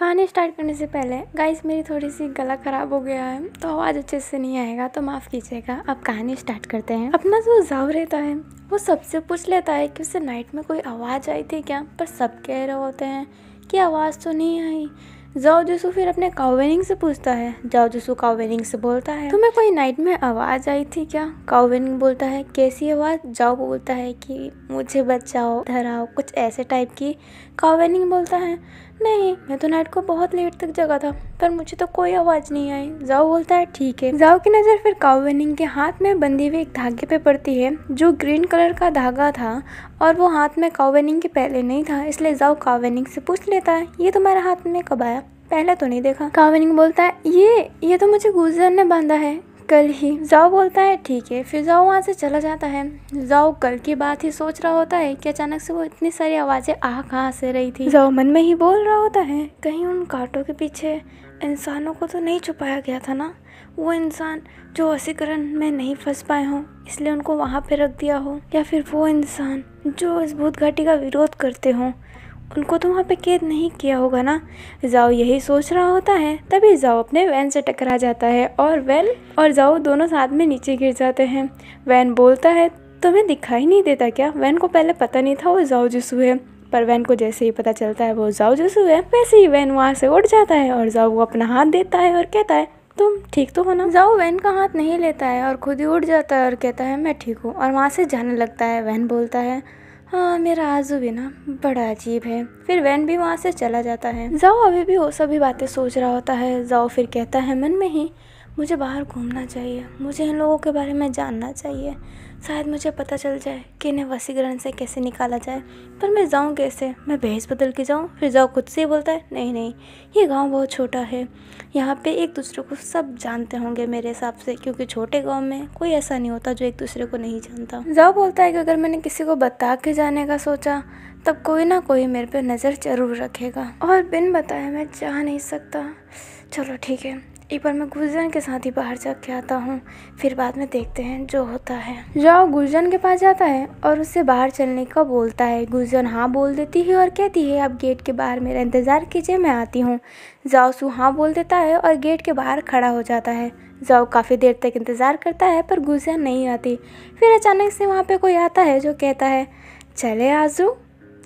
कहानी स्टार्ट करने से पहले गाइस मेरी थोड़ी सी गला ख़राब हो गया है तो आवाज़ अच्छे से नहीं आएगा तो माफ़ कीजिएगा अब कहानी स्टार्ट करते हैं अपना जो जाव रहता है वो सबसे पूछ लेता है कि उसे नाइट में कोई आवाज़ आई थी क्या पर सब कह रहे होते हैं कि आवाज़ तो नहीं आई जाओ जसू फिर अपने कावेनिंग से पूछता है जाओ जसू कावेनिंग से बोलता है तुम्हें कोई नाइट में आवाज़ आई थी क्या कावेनिंग बोलता है कैसी आवाज़ जाओ बोलता है कि मुझे बचाओ धराओ कुछ ऐसे टाइप की कावेनिंग बोलता है नहीं मैं तो नाइट को बहुत लेट तक जगा था पर मुझे तो कोई आवाज़ नहीं आई जाओ बोलता है ठीक है जाओ की नज़र फिर कावेनिंग के हाथ में बंधी हुई एक धागे पे पड़ती है जो ग्रीन कलर का धागा था और वो हाथ में कावेनिंग के पहले नहीं था इसलिए जाओ कावेनिंग से पूछ लेता है ये तुम्हारे हाथ में कब आया पहले तो नहीं देखा कावेनिंग बोलता है ये ये तो मुझे गुजर ने बांधा है कल ही जाओ बोलता है ठीक है फिर जाओ वहाँ से चला जाता है जाओ कल की बात ही सोच रहा होता है कि अचानक से वो इतनी सारी आवाज़ें आ कहाँ से रही थी जाओ मन में ही बोल रहा होता है कहीं उन कांटों के पीछे इंसानों को तो नहीं छुपाया गया था ना वो इंसान जो वसीकरण में नहीं फंस पाए हों इसलिए उनको वहाँ पे रख दिया हो या फिर वो इंसान जो इस भूत घाटी का विरोध करते हों उनको तो वहाँ पे कैद नहीं किया होगा ना जाओ यही सोच रहा होता है तभी जाओ अपने वैन से टकरा जाता है और वैन और जाओ दोनों साथ में नीचे गिर जाते हैं वैन बोलता है तुम्हें दिखाई नहीं देता क्या वैन को पहले पता नहीं था वो जाओ जसू है पर वैन को जैसे ही पता चलता है वो जाओ जसू है वैसे ही वैन वहाँ से उठ जाता है और जाओ वो अपना हाथ देता है और कहता है तुम ठीक तो हो ना जाओ वैन का हाथ नहीं लेता है और खुद ही उठ जाता है और कहता है मैं ठीक हूँ और वहाँ से जाने लगता है वैन बोलता है हाँ मेरा आजू भी ना बड़ा अजीब है फिर वैन भी वहाँ से चला जाता है जाओ अभी भी वो सभी बातें सोच रहा होता है जाओ फिर कहता है मन में ही मुझे बाहर घूमना चाहिए मुझे इन लोगों के बारे में जानना चाहिए शायद मुझे पता चल जाए कि इन्हें वसीकरण से कैसे निकाला जाए पर मैं जाऊँ कैसे मैं भेज बदल के जाऊँ फिर जाओ खुद से ही बोलता है नहीं नहीं ये गांव बहुत छोटा है यहाँ पे एक दूसरे को सब जानते होंगे मेरे हिसाब से क्योंकि छोटे गांव में कोई ऐसा नहीं होता जो एक दूसरे को नहीं जानता जाओ बोलता है कि अगर मैंने किसी को बता के जाने का सोचा तब कोई ना कोई मेरे पर नज़र ज़रूर रखेगा और बिन बताए मैं जा नहीं सकता चलो ठीक है एक बार मैं गुलजन के साथ ही बाहर जा के आता हूँ फिर बाद में देखते हैं जो होता है जाओ गुलजन के पास जाता है और उससे बाहर चलने का बोलता है गुलजन हाँ बोल देती है और कहती है आप गेट के बाहर मेरा इंतज़ार कीजिए मैं आती हूँ सू हाँ बोल देता है और गेट के बाहर खड़ा हो जाता है जाओ काफ़ी देर तक इंतज़ार करता है पर गुलजन नहीं आती फिर अचानक से वहाँ पर कोई आता है जो कहता है चले आजू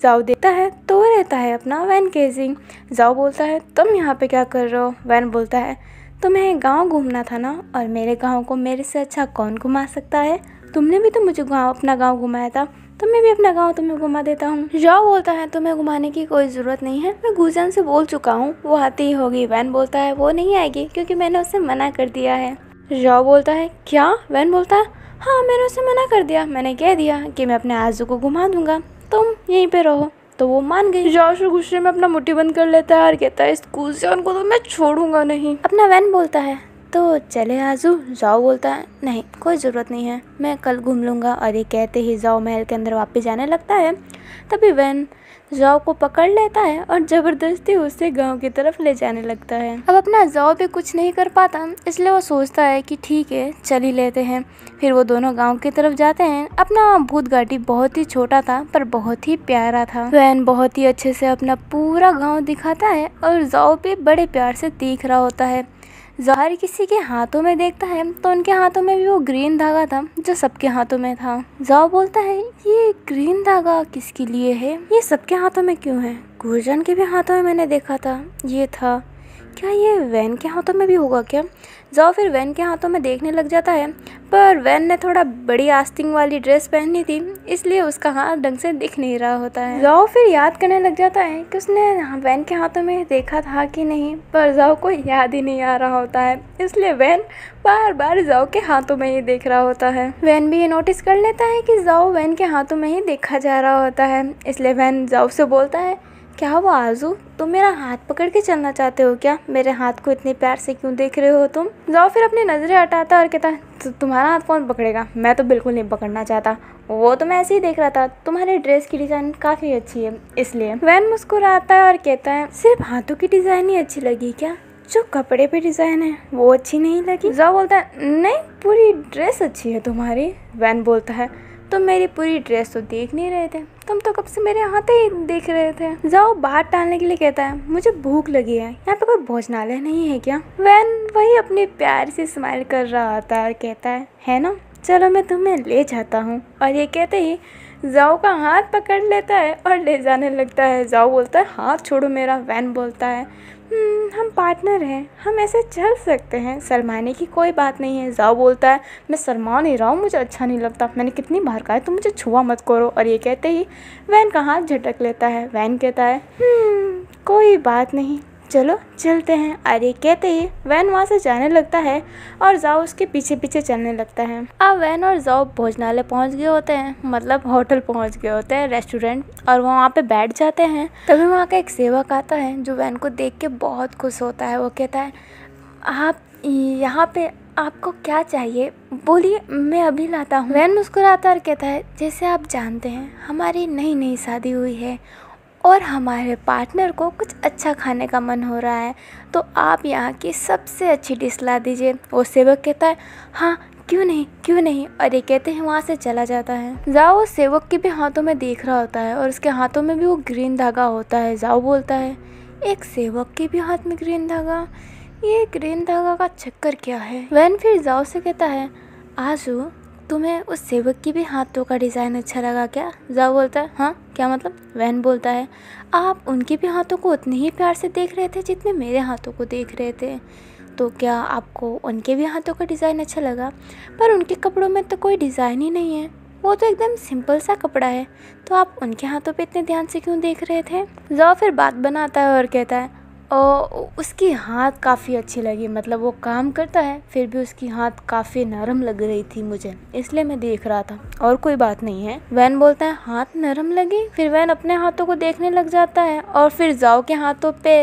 जाओ देता है तो रहता है अपना वैन केजिंग जाओ बोलता है तुम यहाँ पे क्या कर रहे हो वैन बोलता है तो मैं गांव घूमना था ना और मेरे गांव को मेरे से अच्छा कौन घुमा सकता है तुमने भी तो मुझे गांव अपना गांव घुमाया था तो मैं भी अपना गांव तुम्हें घुमा देता हूँ जाओ बोलता है तुम्हें तो घुमाने की कोई ज़रूरत नहीं है मैं गुजन से बोल चुका हूँ वो आती ही होगी वैन बोलता है वो नहीं आएगी क्योंकि मैंने उसे मना कर दिया है जाओ बोलता है क्या वैन बोलता है हाँ मैंने उसे मना कर दिया मैंने कह दिया कि मैं अपने आजू को घुमा दूंगा तुम यहीं पर रहो तो वो मान गई जोश गुस्से में अपना मुट्ठी बंद कर लेता है और कहता है स्कूल से उनको तो मैं छोड़ूंगा नहीं अपना वैन बोलता है तो चले आजू जाओ बोलता है नहीं कोई ज़रूरत नहीं है मैं कल घूम लूँगा और ये कहते ही जाओ महल के अंदर वापस जाने लगता है तभी वैन जाओ को पकड़ लेता है और ज़बरदस्ती उसे गांव की तरफ ले जाने लगता है अब अपना जाओ भी कुछ नहीं कर पाता इसलिए वो सोचता है कि ठीक है चल ही लेते हैं फिर वो दोनों गाँव की तरफ जाते हैं अपना भूत घाटी बहुत ही छोटा था पर बहुत ही प्यारा था वैन बहुत ही अच्छे से अपना पूरा गाँव दिखाता है और जाओ भी बड़े प्यार से दिख रहा होता है जहर किसी के हाथों में देखता है तो उनके हाथों में भी वो ग्रीन धागा था जो सबके हाथों में था जहा बोलता है ये ग्रीन धागा किसके लिए है ये सबके हाथों में क्यों है गुरजन के भी हाथों में मैंने देखा था ये था क्या ये वैन के हाथों में भी होगा क्या जाओ फिर वैन के हाथों में देखने लग जाता है पर वैन ने थोड़ा बड़ी आस्तिंग वाली ड्रेस पहनी थी इसलिए उसका हाथ ढंग से दिख नहीं रहा होता है जाओ फिर याद करने लग जाता है कि उसने वैन के हाथों में देखा था कि नहीं पर जाओ को याद ही नहीं आ रहा होता है इसलिए वैन बार बार जाओ के हाथों में ही देख रहा होता है वैन भी ये नोटिस कर लेता है कि जाओ वैन के हाथों में ही देखा जा रहा होता है इसलिए वैन जाओ से बोलता है क्या हुआ आज़ू तुम मेरा हाथ पकड़ के चलना चाहते हो क्या मेरे हाथ को इतने प्यार से क्यों देख रहे हो तुम जाओ फिर अपनी नज़रें हटाता और कहता तुम्हारा हाथ कौन पकड़ेगा मैं तो बिल्कुल नहीं पकड़ना चाहता वो तो मैं ऐसे ही देख रहा था तुम्हारे ड्रेस की डिज़ाइन काफ़ी अच्छी है इसलिए वैन मुस्कुराता है और कहता है सिर्फ हाथों की डिज़ाइन ही अच्छी लगी क्या जो कपड़े पे डिज़ाइन है वो अच्छी नहीं लगी जाओ बोलता है नहीं पूरी ड्रेस अच्छी है तुम्हारी वैन बोलता है तुम मेरी पूरी ड्रेस तो देख नहीं रहे थे तुम तो कब से मेरे हाथ ही देख रहे थे जाओ बाहर टालने के लिए कहता है मुझे भूख लगी है यहाँ पे कोई भोजनालय नहीं है क्या वैन वही अपने प्यार से स्माइल कर रहा था और कहता है है ना चलो मैं तुम्हें ले जाता हूँ और ये कहते ही जाओ का हाथ पकड़ लेता है और ले जाने लगता है जाओ बोलता है हाथ छोड़ो मेरा वैन बोलता है हम्म, हम पार्टनर हैं हम ऐसे चल सकते हैं शर्माने की कोई बात नहीं है जाओ बोलता है मैं शर्मा नहीं रहा हूँ मुझे अच्छा नहीं लगता मैंने कितनी बार कहा है तुम मुझे छुआ मत करो और ये कहते ही वैन का हाथ झटक लेता है वैन कहता है हम्म, कोई बात नहीं चलो चलते हैं आर्य कहते ही वैन वहाँ से जाने लगता है और जाओ उसके पीछे पीछे चलने लगता है अब वैन और जाओ भोजनालय पहुँच गए होते हैं मतलब होटल पहुँच गए होते हैं रेस्टोरेंट और वो वहाँ पे बैठ जाते हैं तभी वहाँ का एक सेवक आता है जो वैन को देख के बहुत खुश होता है वो कहता है आप यहाँ पे आपको क्या चाहिए बोलिए मैं अभी लाता हूँ वैन मुस्कुराता और कहता है जैसे आप जानते हैं हमारी नई नई शादी हुई है और हमारे पार्टनर को कुछ अच्छा खाने का मन हो रहा है तो आप यहाँ की सबसे अच्छी डिश ला दीजिए वो सेवक कहता है हाँ क्यों नहीं क्यों नहीं और ये कहते हैं वहाँ से चला जाता है जाओ सेवक के भी हाथों में देख रहा होता है और उसके हाथों में भी वो ग्रीन धागा होता है जाओ बोलता है एक सेवक के भी हाथ में ग्रीन धागा ये ग्रीन धागा का चक्कर क्या है वैन फिर जाओ से कहता है आजू तुम्हें उस सेवक की भी हाथों का डिज़ाइन अच्छा लगा क्या जाओ बोलता है हाँ क्या मतलब वहन बोलता है आप उनके भी हाथों को उतने ही प्यार से देख रहे थे जितने मेरे हाथों को देख रहे थे तो क्या आपको उनके भी हाथों का डिज़ाइन अच्छा लगा पर उनके कपड़ों में तो कोई डिज़ाइन ही नहीं है वो तो एकदम सिंपल सा कपड़ा है तो आप उनके हाथों पे इतने ध्यान से क्यों देख रहे थे जो फिर बात बनाता है और कहता है उसकी हाथ काफ़ी अच्छी लगी मतलब वो काम करता है फिर भी उसकी हाथ काफ़ी नरम लग रही थी मुझे इसलिए मैं देख रहा था और कोई बात नहीं है वैन बोलता है हाथ नरम लगी फिर वैन अपने हाथों को देखने लग जाता है और फिर जाओ के हाथों पे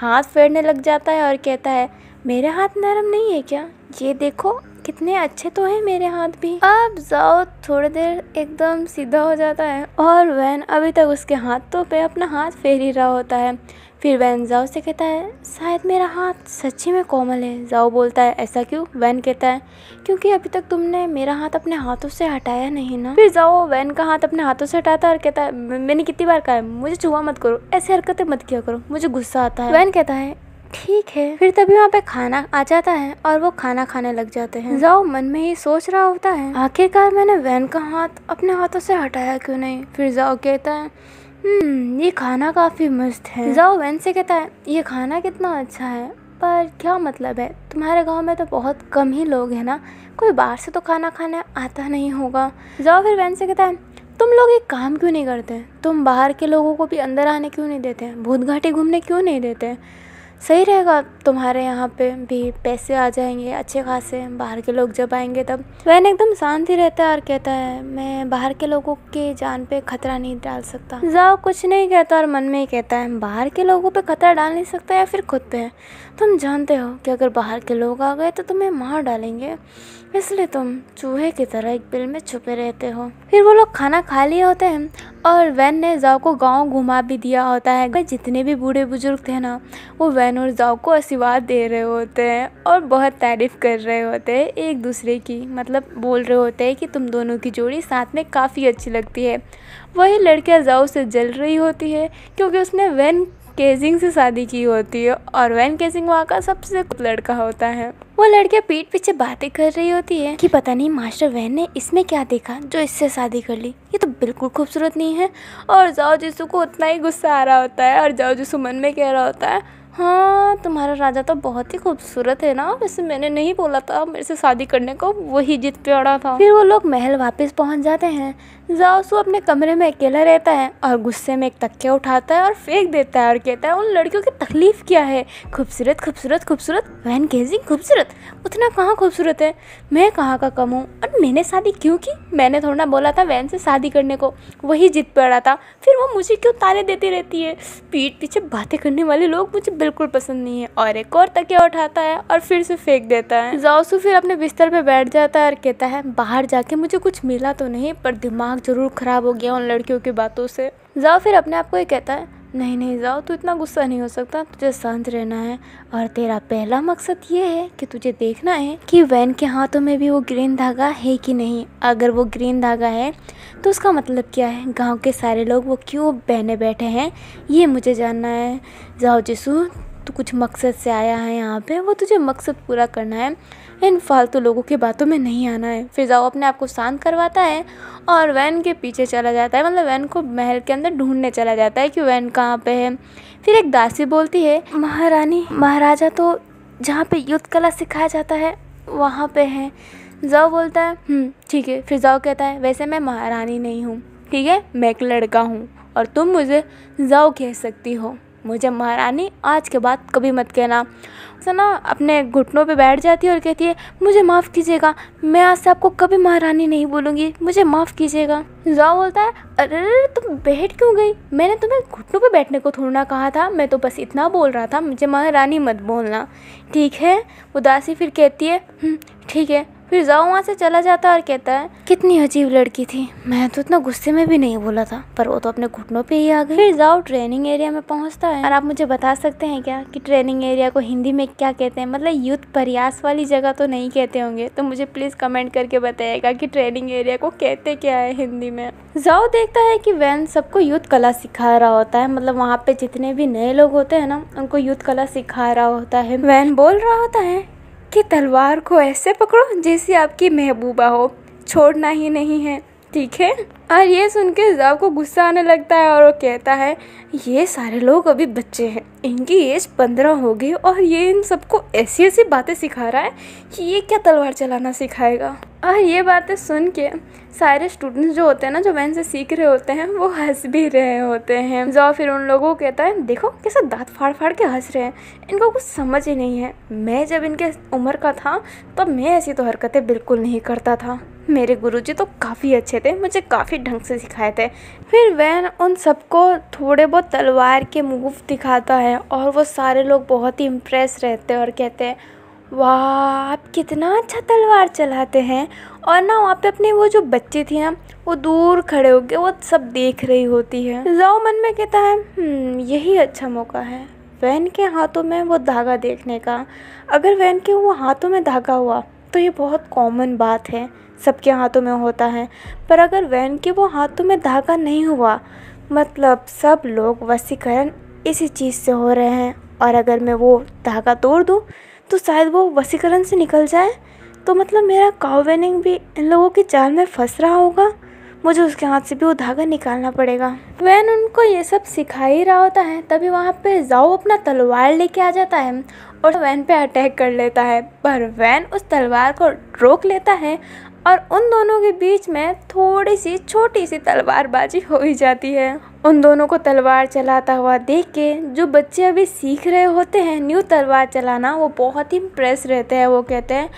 हाथ फेरने लग जाता है और कहता है मेरे हाथ नरम नहीं है क्या ये देखो कितने अच्छे तो हैं मेरे हाथ भी अब जाओ थोड़ी देर एकदम सीधा हो जाता है और वैन अभी तक उसके हाथों पे अपना हाथ फेर ही रहा होता है फिर वैन जाओ से कहता है शायद मेरा हाथ सच्ची में कोमल है जाओ बोलता है ऐसा क्यों वैन कहता है क्योंकि अभी तक तुमने मेरा हाथ अपने हाथों से हटाया नहीं ना फिर जाओ वैन का हाथ अपने हाथों से हटाता है और कहता है मैंने कितनी बार कहा है मुझे छुआ मत करो ऐसी हरकतें मत किया करो मुझे गुस्सा आता है वैन कहता है ठीक है फिर तभी वहाँ पे खाना आ जाता है और वो खाना खाने लग जाते हैं जाओ मन में ही सोच रहा होता है आखिरकार मैंने वैन का हाथ अपने हाथों से हटाया क्यों नहीं फिर जाओ कहता है हम्म, ये खाना काफ़ी मस्त है जाओ वैन से कहता है ये खाना कितना अच्छा है पर क्या मतलब है तुम्हारे गांव में तो बहुत कम ही लोग हैं ना कोई बाहर से तो खाना खाने आता नहीं होगा जाओ फिर वैन से कहता है तुम लोग एक काम क्यों नहीं करते तुम बाहर के लोगों को भी अंदर आने क्यों नहीं देते भूत घाटी घूमने क्यों नहीं देते सही रहेगा तुम्हारे यहाँ पे भी पैसे आ जाएंगे अच्छे खासे बाहर के लोग जब आएंगे तब वैन एकदम शांत ही रहता है और कहता है मैं बाहर के लोगों की जान पे खतरा नहीं डाल सकता जाओ कुछ नहीं कहता और मन में ही कहता है बाहर के लोगों पे खतरा डाल नहीं सकता या फिर खुद पे तुम जानते हो कि अगर बाहर के लोग आ गए तो तुम्हें मार डालेंगे इसलिए तुम चूहे की तरह एक बिल में छुपे रहते हो फिर वो लोग खाना खा लिए होते हैं और वैन ने जाओ को गांव घुमा भी दिया होता है जितने भी बूढ़े बुजुर्ग थे ना वो वैन और जाओ को आशीर्वाद दे रहे होते हैं और बहुत तारीफ़ कर रहे होते हैं एक दूसरे की मतलब बोल रहे होते हैं कि तुम दोनों की जोड़ी साथ में काफ़ी अच्छी लगती है वही लड़कियाँ जाओ से जल रही होती है क्योंकि उसने वैन केजिंग से शादी की होती है और वैन केजिंग वहाँ का सबसे लड़का होता है वो लड़के पीठ पीछे बातें कर रही होती है कि पता नहीं मास्टर वैन ने इसमें क्या देखा जो इससे शादी कर ली ये तो बिल्कुल खूबसूरत नहीं है और जाओ जिसू को उतना ही गुस्सा आ रहा होता है और जाओ जिसू मन में कह रहा होता है हाँ तुम्हारा राजा तो बहुत ही खूबसूरत है ना वैसे मैंने नहीं बोला था मेरे से शादी करने को वही जीत पे अड़ा था फिर वो लोग महल वापस पहुंच जाते हैं जाओसू अपने कमरे में अकेला रहता है और गुस्से में एक तकिया उठाता है और फेंक देता है और कहता है उन लड़कियों की तकलीफ़ क्या है खूबसूरत खूबसूरत खूबसूरत वैन गेजिंग खूबसूरत उतना कहाँ खूबसूरत है मैं कहाँ का कम हूँ और मैंने शादी क्यों की मैंने थोड़ा ना बोला था वैन से शादी करने को वही जीत पड़ा था फिर वो मुझे क्यों ताने देती रहती है पीठ पीछे बातें करने वाले लोग मुझे बिल्कुल पसंद नहीं है और एक और तकिया उठाता है और फिर से फेंक देता है जाओसू फिर अपने बिस्तर पर बैठ जाता है और कहता है बाहर जाके मुझे कुछ मिला तो नहीं पर दिमाग दिमाग ज़रूर ख़राब हो गया उन लड़कियों की बातों से जाओ फिर अपने आप को ये कहता है नहीं नहीं जाओ तो इतना गुस्सा नहीं हो सकता तुझे शांत रहना है और तेरा पहला मकसद ये है कि तुझे देखना है कि वैन के हाथों में भी वो ग्रीन धागा है कि नहीं अगर वो ग्रीन धागा है तो उसका मतलब क्या है गांव के सारे लोग वो क्यों बहने बैठे हैं ये मुझे जानना है जाओ जिसू तू कुछ मकसद से आया है यहाँ पे वो तुझे मकसद पूरा करना है इन फालतू लोगों की बातों में नहीं आना है फिजाओ अपने आप को शांत करवाता है और वैन के पीछे चला जाता है मतलब वैन को महल के अंदर ढूंढने चला जाता है कि वैन कहाँ पे है फिर एक दासी बोलती है महारानी महाराजा तो जहाँ पे युद्ध कला सिखाया जाता है वहाँ पे है जाओ बोलता है हम्म, ठीक है फिजाओ कहता है वैसे मैं महारानी नहीं हूँ ठीक है मैं एक लड़का हूँ और तुम मुझे जाओ कह सकती हो मुझे महारानी आज के बाद कभी मत कहना सना अपने घुटनों पे बैठ जाती है और कहती है मुझे माफ़ कीजिएगा मैं आज से आपको कभी महारानी नहीं बोलूँगी मुझे माफ़ कीजिएगा जाओ बोलता है अरे अरे तुम बैठ क्यों गई मैंने तुम्हें घुटनों पे बैठने को थोड़ा ना कहा था मैं तो बस इतना बोल रहा था मुझे महारानी मत बोलना ठीक है उदासी फिर कहती है हम्म, ठीक है फिर जाओ वहाँ से चला जाता और कहता है कितनी अजीब लड़की थी मैं तो इतना गुस्से में भी नहीं बोला था पर वो तो अपने घुटनों पे ही आ गई फिर जाओ ट्रेनिंग एरिया में पहुँचता है और आप मुझे बता सकते हैं क्या कि ट्रेनिंग एरिया को हिंदी में क्या कहते हैं मतलब युद्ध प्रयास वाली जगह तो नहीं कहते होंगे तो मुझे प्लीज़ कमेंट करके बताएगा की ट्रेनिंग एरिया को कहते क्या है हिंदी में जाओ देखता है की वैन सबको युद्ध कला सिखा रहा होता है मतलब वहाँ पे जितने भी नए लोग होते हैं ना उनको युद्ध कला सिखा रहा होता है वैन बोल रहा होता है कि तलवार को ऐसे पकड़ो जैसे आपकी महबूबा हो छोड़ना ही नहीं है ठीक है और ये सुन के ज़ाव को गुस्सा आने लगता है और वो कहता है ये सारे लोग अभी बच्चे हैं इनकी एज पंद्रह हो गई और ये इन सबको ऐसी ऐसी बातें सिखा रहा है कि ये क्या तलवार चलाना सिखाएगा और ये बातें सुन के सारे स्टूडेंट्स जो होते हैं ना जो वैन से सीख रहे होते हैं वो हंस भी रहे होते हैं जो फिर उन लोगों को कहता है देखो कैसे दांत फाड़ फाड़ के हंस रहे हैं इनको कुछ समझ ही नहीं है मैं जब इनके उम्र का था तो मैं ऐसी तो हरकतें बिल्कुल नहीं करता था मेरे गुरुजी तो काफ़ी अच्छे थे मुझे काफ़ी ढंग से सिखाए थे फिर वैन उन सबको थोड़े बहुत तलवार के मूव दिखाता है और वो सारे लोग बहुत ही इम्प्रेस रहते हैं और कहते हैं वाह आप कितना अच्छा तलवार चलाते हैं और ना वहाँ पे अपने वो जो बच्चे थी ना वो दूर खड़े हो गए वो सब देख रही होती है जाओ मन में कहता है हम्म, यही अच्छा मौका है वैन के हाथों में वो धागा देखने का अगर वैन के वो हाथों में धागा हुआ तो ये बहुत कॉमन बात है सबके हाथों में होता है पर अगर वैन के वो हाथों में धागा नहीं हुआ मतलब सब लोग वसीकरण इसी चीज़ से हो रहे हैं और अगर मैं वो धागा तोड़ दूँ तो शायद वो वसीकरण से निकल जाए तो मतलब मेरा काववेनिंग भी इन लोगों के जाल में फंस रहा होगा मुझे उसके हाथ से भी वो धागा निकालना पड़ेगा वैन उनको ये सब सिखा ही रहा होता है तभी वहाँ पे जाओ अपना तलवार लेके आ जाता है और वैन पे अटैक कर लेता है पर वैन उस तलवार को रोक लेता है और उन दोनों के बीच में थोड़ी सी छोटी सी तलवारबाजी हो ही जाती है उन दोनों को तलवार चलाता हुआ देख के जो बच्चे अभी सीख रहे होते हैं न्यू तलवार चलाना वो बहुत ही इम्प्रेस रहते हैं वो कहते हैं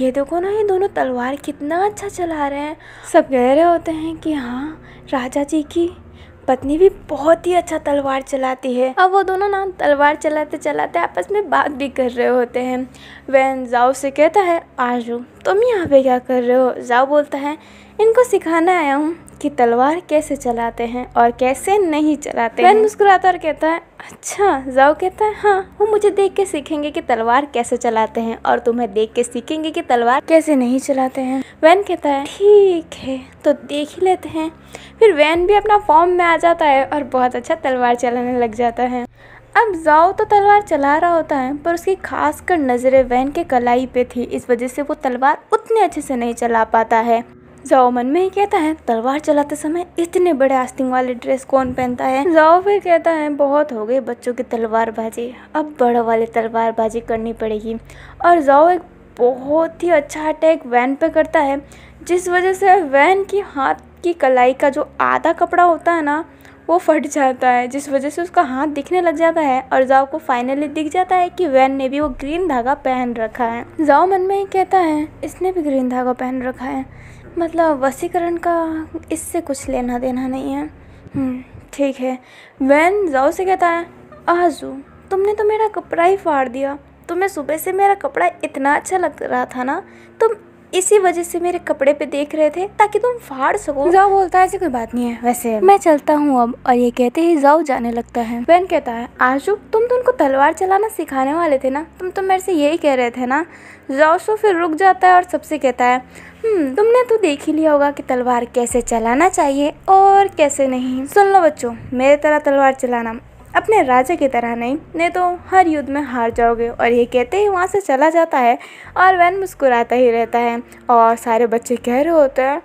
ये देखो ना ये दोनों तलवार कितना अच्छा चला रहे हैं सब कह रहे होते हैं कि हाँ राजा जी की पत्नी भी बहुत ही अच्छा तलवार चलाती है अब वो दोनों ना तलवार चलाते चलाते आपस में बात भी कर रहे होते हैं वैन जाओ से कहता है आजू तुम यहाँ पे क्या कर रहे हो जाओ बोलता है इनको सिखाने आया हूँ कि तलवार कैसे चलाते हैं और कैसे नहीं चलाते हैं मुस्कुराता और कहता है अच्छा जाओ कहता है हाँ वो मुझे देख के सीखेंगे कि तलवार कैसे चलाते हैं और तुम्हें देख के सीखेंगे कि तलवार कैसे नहीं चलाते हैं वैन कहता है ठीक है तो देख ही लेते हैं फिर वैन भी अपना फॉर्म में आ जाता है और बहुत अच्छा तलवार चलाने लग जाता है अब जाओ तो तलवार चला रहा होता है पर उसकी खासकर नज़रें वैन के कलाई पे थी इस वजह से वो तलवार उतने अच्छे से नहीं चला पाता है जाओ मन में ही कहता है तलवार चलाते समय इतने बड़े आस्तिंग वाले ड्रेस कौन पहनता है जाओ फिर कहता है बहुत हो गई बच्चों की तलवारबाजी अब बड़ों वाली तलवारबाजी करनी पड़ेगी और जाओ एक बहुत ही अच्छा अटैक वैन पे करता है जिस वजह से वैन की हाथ की कलाई का जो आधा कपड़ा होता है ना वो फट जाता है जिस वजह से उसका हाथ दिखने लग जाता है और जाओ को फाइनली दिख जाता है कि वैन ने भी वो ग्रीन धागा पहन रखा है जाओ मन में ही कहता है इसने भी ग्रीन धागा पहन रखा है मतलब वसीकरण का इससे कुछ लेना देना नहीं है हम्म, ठीक है वैन जाओ से कहता है आजू तुमने तो मेरा कपड़ा ही फाड़ दिया तुम्हें सुबह से मेरा कपड़ा इतना अच्छा लग रहा था ना तुम इसी वजह से मेरे कपड़े पे देख रहे थे ताकि तुम फाड़ सको जाओ बोलता है ऐसी कोई बात नहीं है वैसे मैं चलता हूँ अब और ये कहते ही जाओ जाने लगता है बहन कहता है आशू तुम तो उनको तलवार चलाना सिखाने वाले थे ना तुम तो मेरे से यही कह रहे थे ना जाओ सो फिर रुक जाता है और सबसे कहता है हम्म, तुमने तो देख ही लिया होगा कि तलवार कैसे चलाना चाहिए और कैसे नहीं सुन लो बच्चों मेरे तरह तलवार चलाना अपने राजा की तरह नहीं नहीं तो हर युद्ध में हार जाओगे और ये कहते ही वहाँ से चला जाता है और वैन मुस्कुराता ही रहता है और सारे बच्चे कह रहे होते हैं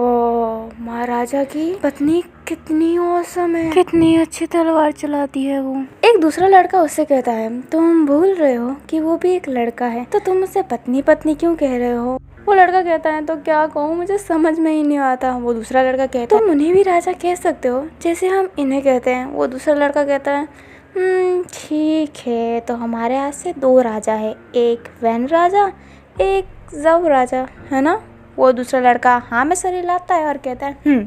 ओ महाराजा की पत्नी कितनी औसम है कितनी अच्छी तलवार चलाती है वो एक दूसरा लड़का उससे कहता है तुम भूल रहे हो कि वो भी एक लड़का है तो तुम उसे पत्नी पत्नी क्यों कह रहे हो वो लड़का कहता है तो क्या कहूँ मुझे समझ में ही नहीं आता वो दूसरा लड़का कहता है तुम उन्हें भी राजा कह सकते हो जैसे हम इन्हें कहते हैं वो दूसरा लड़का कहता है हम्म, ठीक है तो हमारे यहाँ से दो राजा है एक वैन राजा एक जव राजा है ना वो दूसरा लड़का हाँ में सर हिलाता है और कहता है हम्म,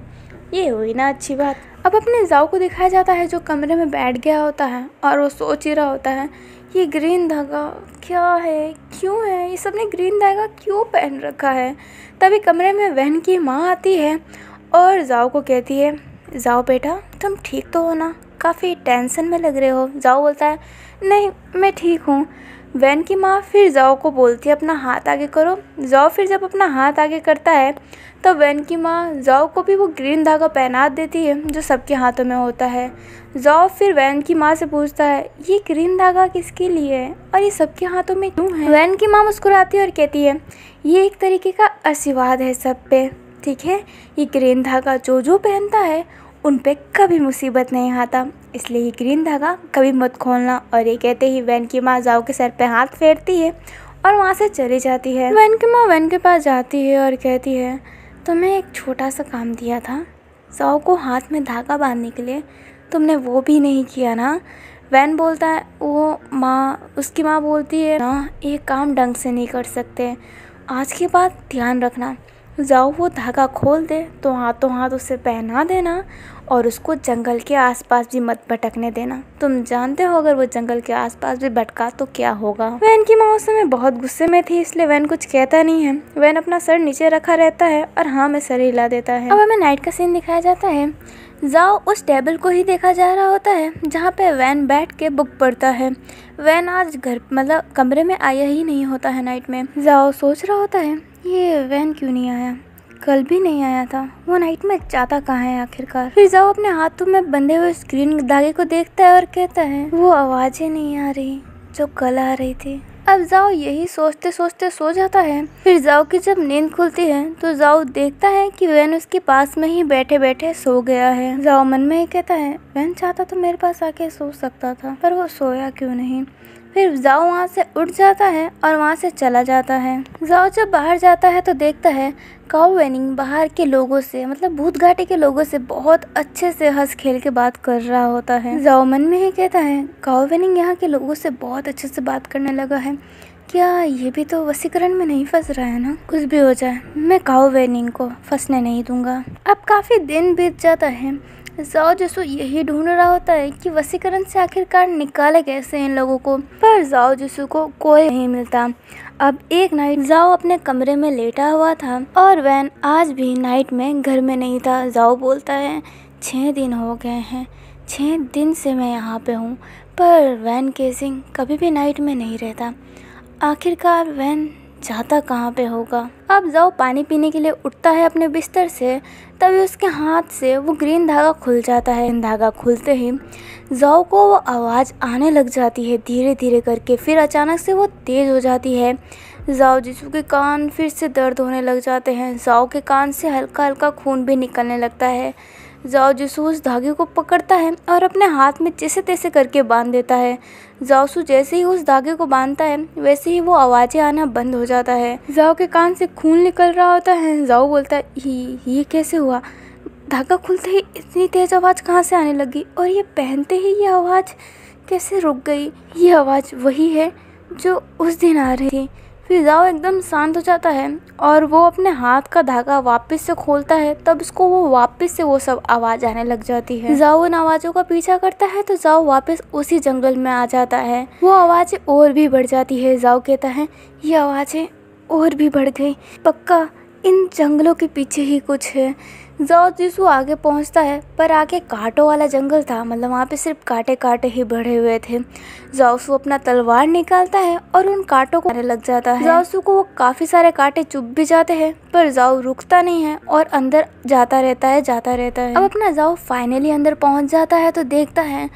ये हुई ना अच्छी बात अब अपने जाऊ को दिखाया जाता है जो कमरे में बैठ गया होता है और वो सोच ही रहा होता है ये ग्रीन धागा क्या है क्यों है ये सबने ग्रीन धागा क्यों पहन रखा है तभी कमरे में वहन की माँ आती है और जाओ को कहती है जाओ बेटा तुम ठीक तो हो ना काफ़ी टेंशन में लग रहे हो जाओ बोलता है नहीं मैं ठीक हूँ वैन की माँ फिर ज़ाओ को बोलती है अपना हाथ आगे करो ज़ाओ फिर जब अपना हाथ आगे करता है तो वैन की माँ ज़ाओ को भी वो ग्रीन धागा पहना देती है जो सबके हाथों में होता है ज़ाओ फिर वैन की माँ से पूछता है ये ग्रीन धागा किसके लिए है और ये सबके हाथों में क्यों है वैन की माँ मुस्कुराती है और कहती है ये एक तरीके का आशीर्वाद है सब पे ठीक है ये ग्रीन धागा जो जो पहनता है उन पर कभी मुसीबत नहीं आता इसलिए ये ग्रीन धागा कभी मत खोलना और ये कहते ही वैन की माँ जाओ के सर पे हाथ फेरती है और वहाँ से चली जाती है वैन की माँ वैन के पास जाती है और कहती है तुम्हें एक छोटा सा काम दिया था जाओ को हाथ में धागा बांधने के लिए तुमने वो भी नहीं किया ना वैन बोलता है वो माँ उसकी माँ बोलती है ना ये काम ढंग से नहीं कर सकते आज के बाद ध्यान रखना जाओ वो धागा खोल दे तो हाथों हाथ उसे पहना देना और उसको जंगल के आसपास भी मत भटकने देना तुम जानते हो अगर वो जंगल के आसपास भी भटका तो क्या होगा वैन की माँ उस समय बहुत गुस्से में थी इसलिए वैन कुछ कहता नहीं है वैन अपना सर नीचे रखा रहता है और हाँ में सर हिला देता है अब हमें नाइट का सीन दिखाया जाता है जाओ उस टेबल को ही देखा जा रहा होता है जहाँ पे वैन बैठ के बुक पढ़ता है वैन आज घर मतलब कमरे में आया ही नहीं होता है नाइट में जाओ सोच रहा होता है ये वैन क्यों नहीं आया कल भी नहीं आया था वो नाइट में जाता कहाँ है आखिरकार फिर जाओ अपने हाथों में बंधे हुए स्क्रीन धागे को देखता है और कहता है वो आवाजें नहीं आ रही जो कल आ रही थी अब जाओ यही सोचते सोचते सो जाता है फिर जाओ की जब नींद खुलती है तो जाओ देखता है कि वैन उसके पास में ही बैठे बैठे सो गया है जाओ मन में ही कहता है वैन चाहता तो मेरे पास आके सो सकता था पर वो सोया क्यों नहीं फिर जाओ वहाँ से उठ जाता है और वहाँ से चला जाता है जाओ जब बाहर जाता है तो देखता है काउ वेनिंग बाहर के लोगों से मतलब भूत घाटी के लोगों से बहुत अच्छे से हंस खेल के बात कर रहा होता है जाओमन में ही कहता है काउ वेनिंग यहाँ के लोगों से बहुत अच्छे से बात करने लगा है क्या ये भी तो वसीकरण में नहीं फंस रहा है ना कुछ भी हो जाए मैं काउ वेनिंग को फंसने नहीं दूंगा अब काफ़ी दिन बीत जाता है जाओ जसो यही ढूंढ रहा होता है कि वसीकरण से आखिरकार निकाले कैसे इन लोगों को पर जाओ जसू को कोई नहीं मिलता अब एक नाइट जाओ अपने कमरे में लेटा हुआ था और वैन आज भी नाइट में घर में नहीं था जाओ बोलता है छः दिन हो गए हैं छः दिन से मैं यहाँ पे हूँ पर वैन केसिंग कभी भी नाइट में नहीं रहता आखिरकार वैन जाता कहाँ पे होगा अब जाओ पानी पीने के लिए उठता है अपने बिस्तर से तभी उसके हाथ से वो ग्रीन धागा खुल जाता है धागा खुलते ही जाओ को वो आवाज़ आने लग जाती है धीरे धीरे करके फिर अचानक से वो तेज़ हो जाती है जाओ जिसू के कान फिर से दर्द होने लग जाते हैं जाओ के कान से हल्का हल्का खून भी निकलने लगता है जाओजिसू उस धागे को पकड़ता है और अपने हाथ में जैसे तैसे करके बांध देता है जाओसू जैसे ही उस धागे को बांधता है वैसे ही वो आवाज़ें आना बंद हो जाता है जाओ के कान से खून निकल रहा होता है जाओ बोलता है ये कैसे हुआ धागा खुलते ही इतनी तेज़ आवाज़ कहाँ से आने लगी और ये पहनते ही ये आवाज़ कैसे रुक गई ये आवाज़ वही है जो उस दिन आ रही थी जाओ एकदम शांत हो जाता है और वो अपने हाथ का धागा वापस से खोलता है तब उसको वो वापस से वो सब आवाज़ आने लग जाती है जाओ उन आवाज़ों का पीछा करता है तो जाओ वापस उसी जंगल में आ जाता है वो आवाज़ें और भी बढ़ जाती है जाओ कहता है ये आवाज़ें और भी बढ़ गई पक्का इन जंगलों के पीछे ही कुछ है जॉर्ज यीशु आगे पहुंचता है पर आगे कांटों वाला जंगल था मतलब वहाँ पे सिर्फ कांटे कांटे ही बढ़े हुए थे जाओसू अपना तलवार निकालता है और उन कांटों को लग जाता है जाओसू को वो काफ़ी सारे कांटे चुभ भी जाते हैं पर जाओ रुकता नहीं है और अंदर जाता रहता है जाता रहता है अब अपना जाओ फाइनली अंदर पहुँच जाता है तो देखता है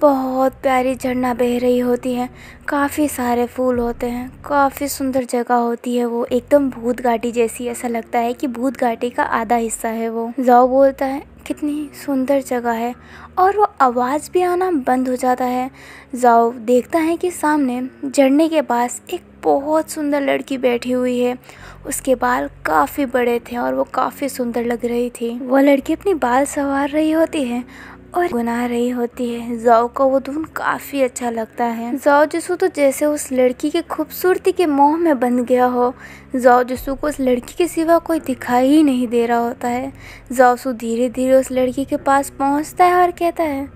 बहुत प्यारी झरना बह रही होती है काफी सारे फूल होते हैं काफी सुंदर जगह होती है वो एकदम भूत घाटी जैसी ऐसा लगता है कि भूत घाटी का आधा हिस्सा है वो जाओ बोलता है कितनी सुंदर जगह है और वो आवाज़ भी आना बंद हो जाता है जाओ देखता है कि सामने झरने के पास एक बहुत सुंदर लड़की बैठी हुई है उसके बाल काफ़ी बड़े थे और वो काफ़ी सुंदर लग रही थी वो लड़की अपनी बाल संवार रही होती है और बना रही होती है जाओ का वो धुन काफी अच्छा लगता है जाओ जसू तो जैसे उस लड़की के खूबसूरती के मोह में बंध गया हो जाओ जसू को उस लड़की के सिवा कोई दिखाई ही नहीं दे रहा होता है जाओसु धीरे धीरे उस लड़की के पास पहुंचता है और कहता है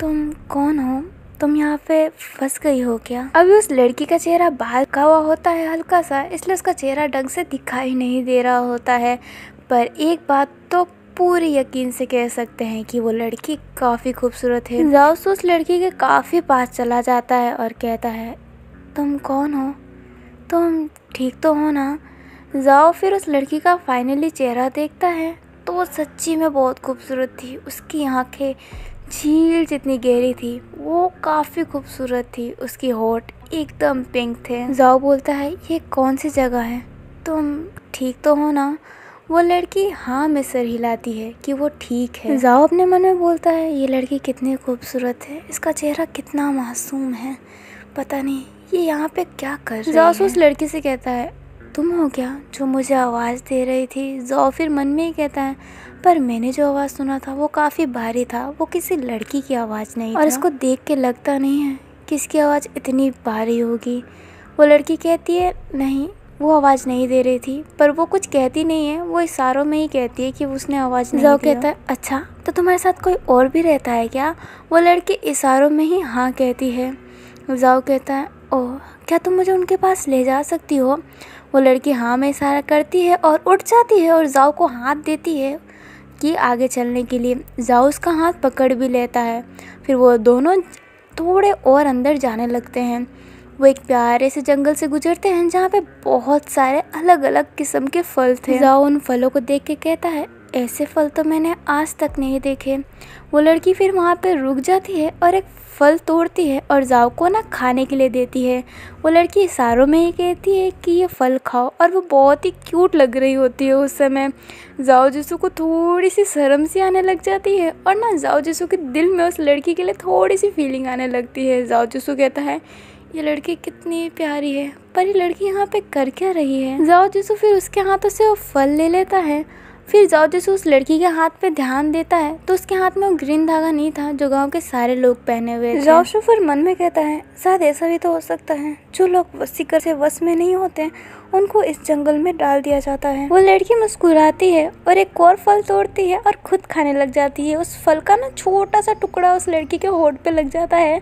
तुम कौन हो तुम यहाँ पे फंस गई हो क्या अभी उस लड़की का चेहरा बाहर का हुआ होता है हल्का सा इसलिए उसका चेहरा ढंग से दिखाई नहीं दे रहा होता है पर एक बात तो पूरे यकीन से कह सकते हैं कि वो लड़की काफ़ी खूबसूरत है जाओस तो उस लड़की के काफ़ी पास चला जाता है और कहता है तुम कौन हो तुम ठीक तो हो ना जाओ फिर उस लड़की का फाइनली चेहरा देखता है तो वो सच्ची में बहुत खूबसूरत थी उसकी आँखें झील जितनी गहरी थी वो काफ़ी खूबसूरत थी उसकी होठ एकदम पिंक थे जाओ बोलता है ये कौन सी जगह है तुम ठीक तो हो ना वो लड़की हाँ में सर हिलाती है कि वो ठीक है जाओ अपने मन में बोलता है ये लड़की कितनी खूबसूरत है इसका चेहरा कितना मासूम है पता नहीं ये यहाँ पे क्या कर जाओ उस लड़की से कहता है तुम हो क्या जो मुझे आवाज़ दे रही थी जाओ फिर मन में ही कहता है पर मैंने जो आवाज़ सुना था वो काफ़ी भारी था वो किसी लड़की की आवाज़ नहीं और इसको देख के लगता नहीं है किसकी आवाज़ इतनी भारी होगी वो लड़की कहती है नहीं वो आवाज़ नहीं दे रही थी पर वो कुछ कहती नहीं है वो इशारों में ही कहती है कि उसने आवाज़ नहीं जाओ कहता है अच्छा तो तुम्हारे साथ कोई और भी रहता है क्या वो लड़की इशारों में ही हाँ कहती है जाओ कहता है ओह क्या तुम मुझे उनके पास ले जा सकती हो वो लड़की हाँ में इशारा करती है और उठ जाती है और जाओ को हाथ देती है कि आगे चलने के लिए जाओ उसका हाथ पकड़ भी लेता है फिर वो दोनों थोड़े और अंदर जाने लगते हैं वो एक प्यारे से जंगल से गुजरते हैं जहाँ पे बहुत सारे अलग अलग किस्म के फल थे जाओ उन फलों को देख के कहता है ऐसे फल तो मैंने आज तक नहीं देखे वो लड़की फिर वहाँ पर रुक जाती है और एक फल तोड़ती है और जाओ को ना खाने के लिए देती है वो लड़की इशारों में ही कहती है कि ये फल खाओ और वो बहुत ही क्यूट लग रही होती है उस समय जाओ जसू को थोड़ी सी शर्म सी आने लग जाती है और ना जाओ जसू के दिल में उस लड़की के लिए थोड़ी सी फीलिंग आने लगती है जाओ जसू कहता है ये लड़की कितनी प्यारी है पर ये लड़की यहाँ पे कर क्या रही है जाओ जिसु फिर उसके हाथों से वो फल ले लेता है फिर जाओ जिसु उस लड़की के हाथ पे ध्यान देता है तो उसके हाथ में वो ग्रीन धागा नहीं था जो गांव के सारे लोग पहने हुए थे जाओ फिर मन में कहता है शायद ऐसा भी तो हो सकता है जो लोग सिकर से वश में नहीं होते उनको इस जंगल में डाल दिया जाता है वो लड़की मुस्कुराती है और एक और फल तोड़ती है और खुद खाने लग जाती है उस फल का ना छोटा सा टुकड़ा उस लड़की के होठ पे लग जाता है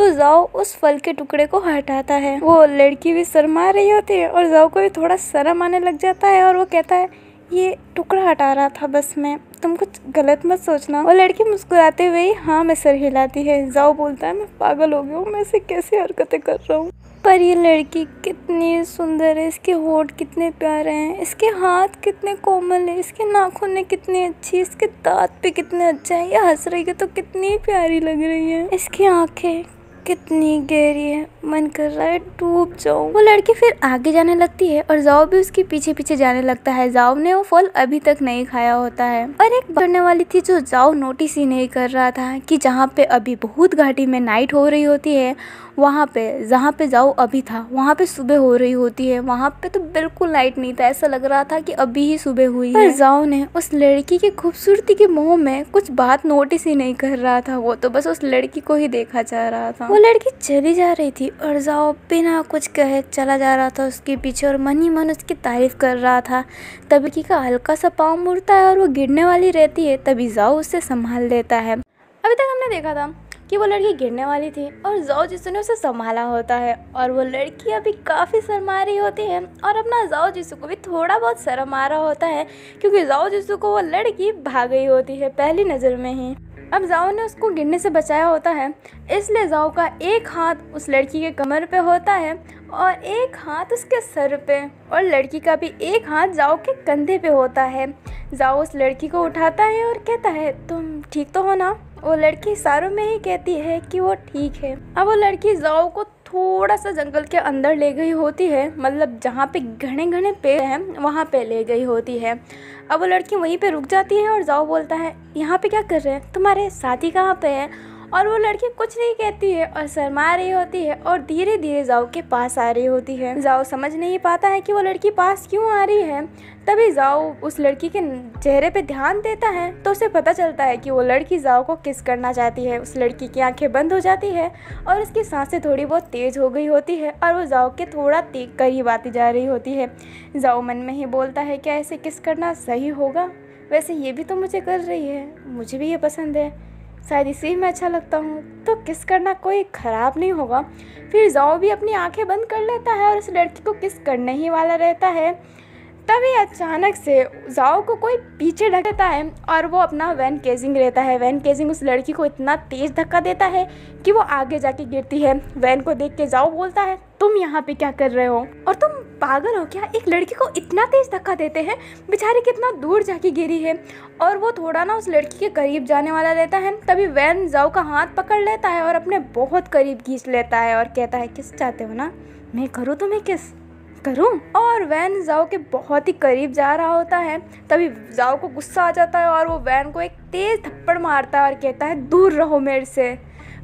तो जाओ उस फल के टुकड़े को हटाता है वो लड़की भी शर्मा रही होती है और जाओ को भी थोड़ा शर्म आने लग जाता है और वो कहता है ये टुकड़ा हटा रहा था बस मैं तुम कुछ गलत मत सोचना और लड़की मुस्कुराते हुए ही हाँ मैं सर हिलाती है जाओ बोलता है मैं पागल हो गया हूँ मैं ऐसे कैसे हरकतें कर रहा हूँ पर ये लड़की कितनी सुंदर है इसके होठ कितने प्यारे हैं इसके हाथ कितने कोमल है इसके नाखून कितनी अच्छी इसके दांत पे कितने अच्छा है ये हंस रही है तो कितनी प्यारी लग रही है इसकी आंखें कितनी गहरी है मन कर रहा है डूब जाओ वो लड़की फिर आगे जाने लगती है और जाओ भी उसके पीछे पीछे जाने लगता है जाओ ने वो फल अभी तक नहीं खाया होता है और एक बढ़ने वाली थी जो जाओ नोटिस ही नहीं कर रहा था कि जहाँ पे अभी बहुत घाटी में नाइट हो रही होती है वहाँ पे जहाँ पे जाओ अभी था वहाँ पे सुबह हो रही होती है वहाँ पे तो बिल्कुल लाइट नहीं था ऐसा लग रहा था कि अभी ही सुबह हुई पर जाओ ने उस लड़की की खूबसूरती के मुँह में कुछ बात नोटिस ही नहीं कर रहा था वो तो बस उस लड़की को ही देखा जा रहा था वो लड़की चली जा रही थी और जाओ बिना कुछ कहे चला जा रहा था उसके पीछे और मन ही मन उसकी तारीफ कर रहा था तभी का हल्का सा पाँव मुड़ता है और वो गिरने वाली रहती है तभी जाओ उससे संभाल लेता है अभी तक हमने देखा था कि वो लड़की गिरने वाली थी और जाओ जिसू ने उसे संभाला होता है और वो लड़की अभी काफ़ी शर्मा रही होती है और अपना जाओ जिसु को भी थोड़ा बहुत शर्म आ रहा होता है क्योंकि जाओ जिसु को वो लड़की भाग गई होती है पहली नज़र में ही अब जाओ ने उसको गिरने से बचाया होता है इसलिए जाओ का एक हाथ उस लड़की के कमर पे होता है और एक हाथ उसके सर पे और लड़की का भी एक हाथ जाओ के कंधे पे होता है जाओ उस लड़की को उठाता है और कहता है तुम ठीक तो हो ना वो लड़की सारों में ही कहती है कि वो ठीक है अब वो लड़की जाओ को थोड़ा सा जंगल के अंदर ले गई होती है मतलब जहाँ पे घने घने पेड़ हैं वहाँ पे ले गई होती है अब वो लड़की वहीं पे रुक जाती है और जाओ बोलता है यहाँ पे क्या कर रहे हैं तुम्हारे साथी कहाँ पे हैं और वो लड़की कुछ नहीं कहती है और शर्मा रही होती है और धीरे धीरे जाओ के पास आ रही होती है जाओ समझ नहीं पाता है कि वो लड़की पास क्यों आ रही है तभी जाओ उस लड़की के चेहरे पे ध्यान देता है तो उसे पता चलता है कि वो लड़की जाओ को किस करना चाहती है उस लड़की की आंखें बंद हो जाती है और उसकी सांसें थोड़ी बहुत तेज़ हो गई होती है और वो जाओ के थोड़ा तेज करीब आती जा रही होती है जाओ मन में ही बोलता है क्या ऐसे किस करना सही होगा वैसे ये भी तो मुझे कर रही है मुझे भी ये पसंद है शायद इसी में अच्छा लगता हूँ तो किस करना कोई ख़राब नहीं होगा फिर जाओ भी अपनी आंखें बंद कर लेता है और उस लड़की को किस करने ही वाला रहता है तभी अचानक से जाओ को कोई पीछे ढक देता है और वो अपना वैन केजिंग रहता है वैन केजिंग उस लड़की को इतना तेज़ धक्का देता है कि वो आगे जाके गिरती है वैन को देख के जाओ बोलता है तुम यहाँ पे क्या कर रहे हो और तुम पागल हो क्या एक लड़की को इतना तेज़ धक्का देते हैं बेचारी कितना दूर जाके गिरी है और वो थोड़ा ना उस लड़की के करीब जाने वाला रहता है तभी वैन जाओ का हाथ पकड़ लेता है और अपने बहुत करीब खींच लेता है और कहता है किस चाहते हो ना मैं करूँ तुम्हें किस करूं और वैन जाओ के बहुत ही करीब जा रहा होता है तभी जाओ को गुस्सा आ जाता है और वो वैन को एक तेज़ थप्पड़ मारता है और कहता है दूर रहो मेरे से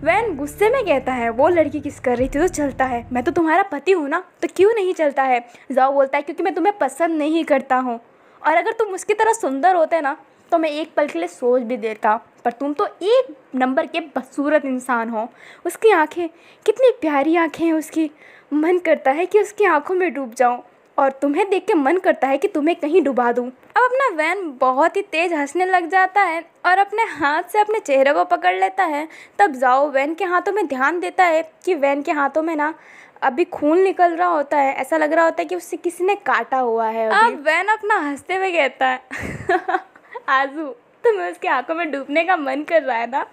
वैन गुस्से में कहता है वो लड़की किस कर रही थी तो चलता है मैं तो तुम्हारा पति हूँ ना तो क्यों नहीं चलता है जाओ बोलता है क्योंकि मैं तुम्हें पसंद नहीं करता हूँ और अगर तुम उसकी तरह सुंदर होते ना तो मैं एक पल के लिए सोच भी देता पर तुम तो एक नंबर के बदसूरत इंसान हो उसकी आंखें कितनी प्यारी आंखें हैं उसकी मन करता है कि उसकी आंखों में डूब जाऊं और तुम्हें देख के मन करता है कि तुम्हें कहीं डुबा दूं अब अपना वैन बहुत ही तेज़ हंसने लग जाता है और अपने हाथ से अपने चेहरे को पकड़ लेता है तब जाओ वैन के हाथों में ध्यान देता है कि वैन के हाथों में ना अभी खून निकल रहा होता है ऐसा लग रहा होता है कि उससे किसी ने काटा हुआ है अब वैन अपना हंसते हुए कहता है आजू तो मैं उसकी आंखों में डूबने का मन कर रहा है ना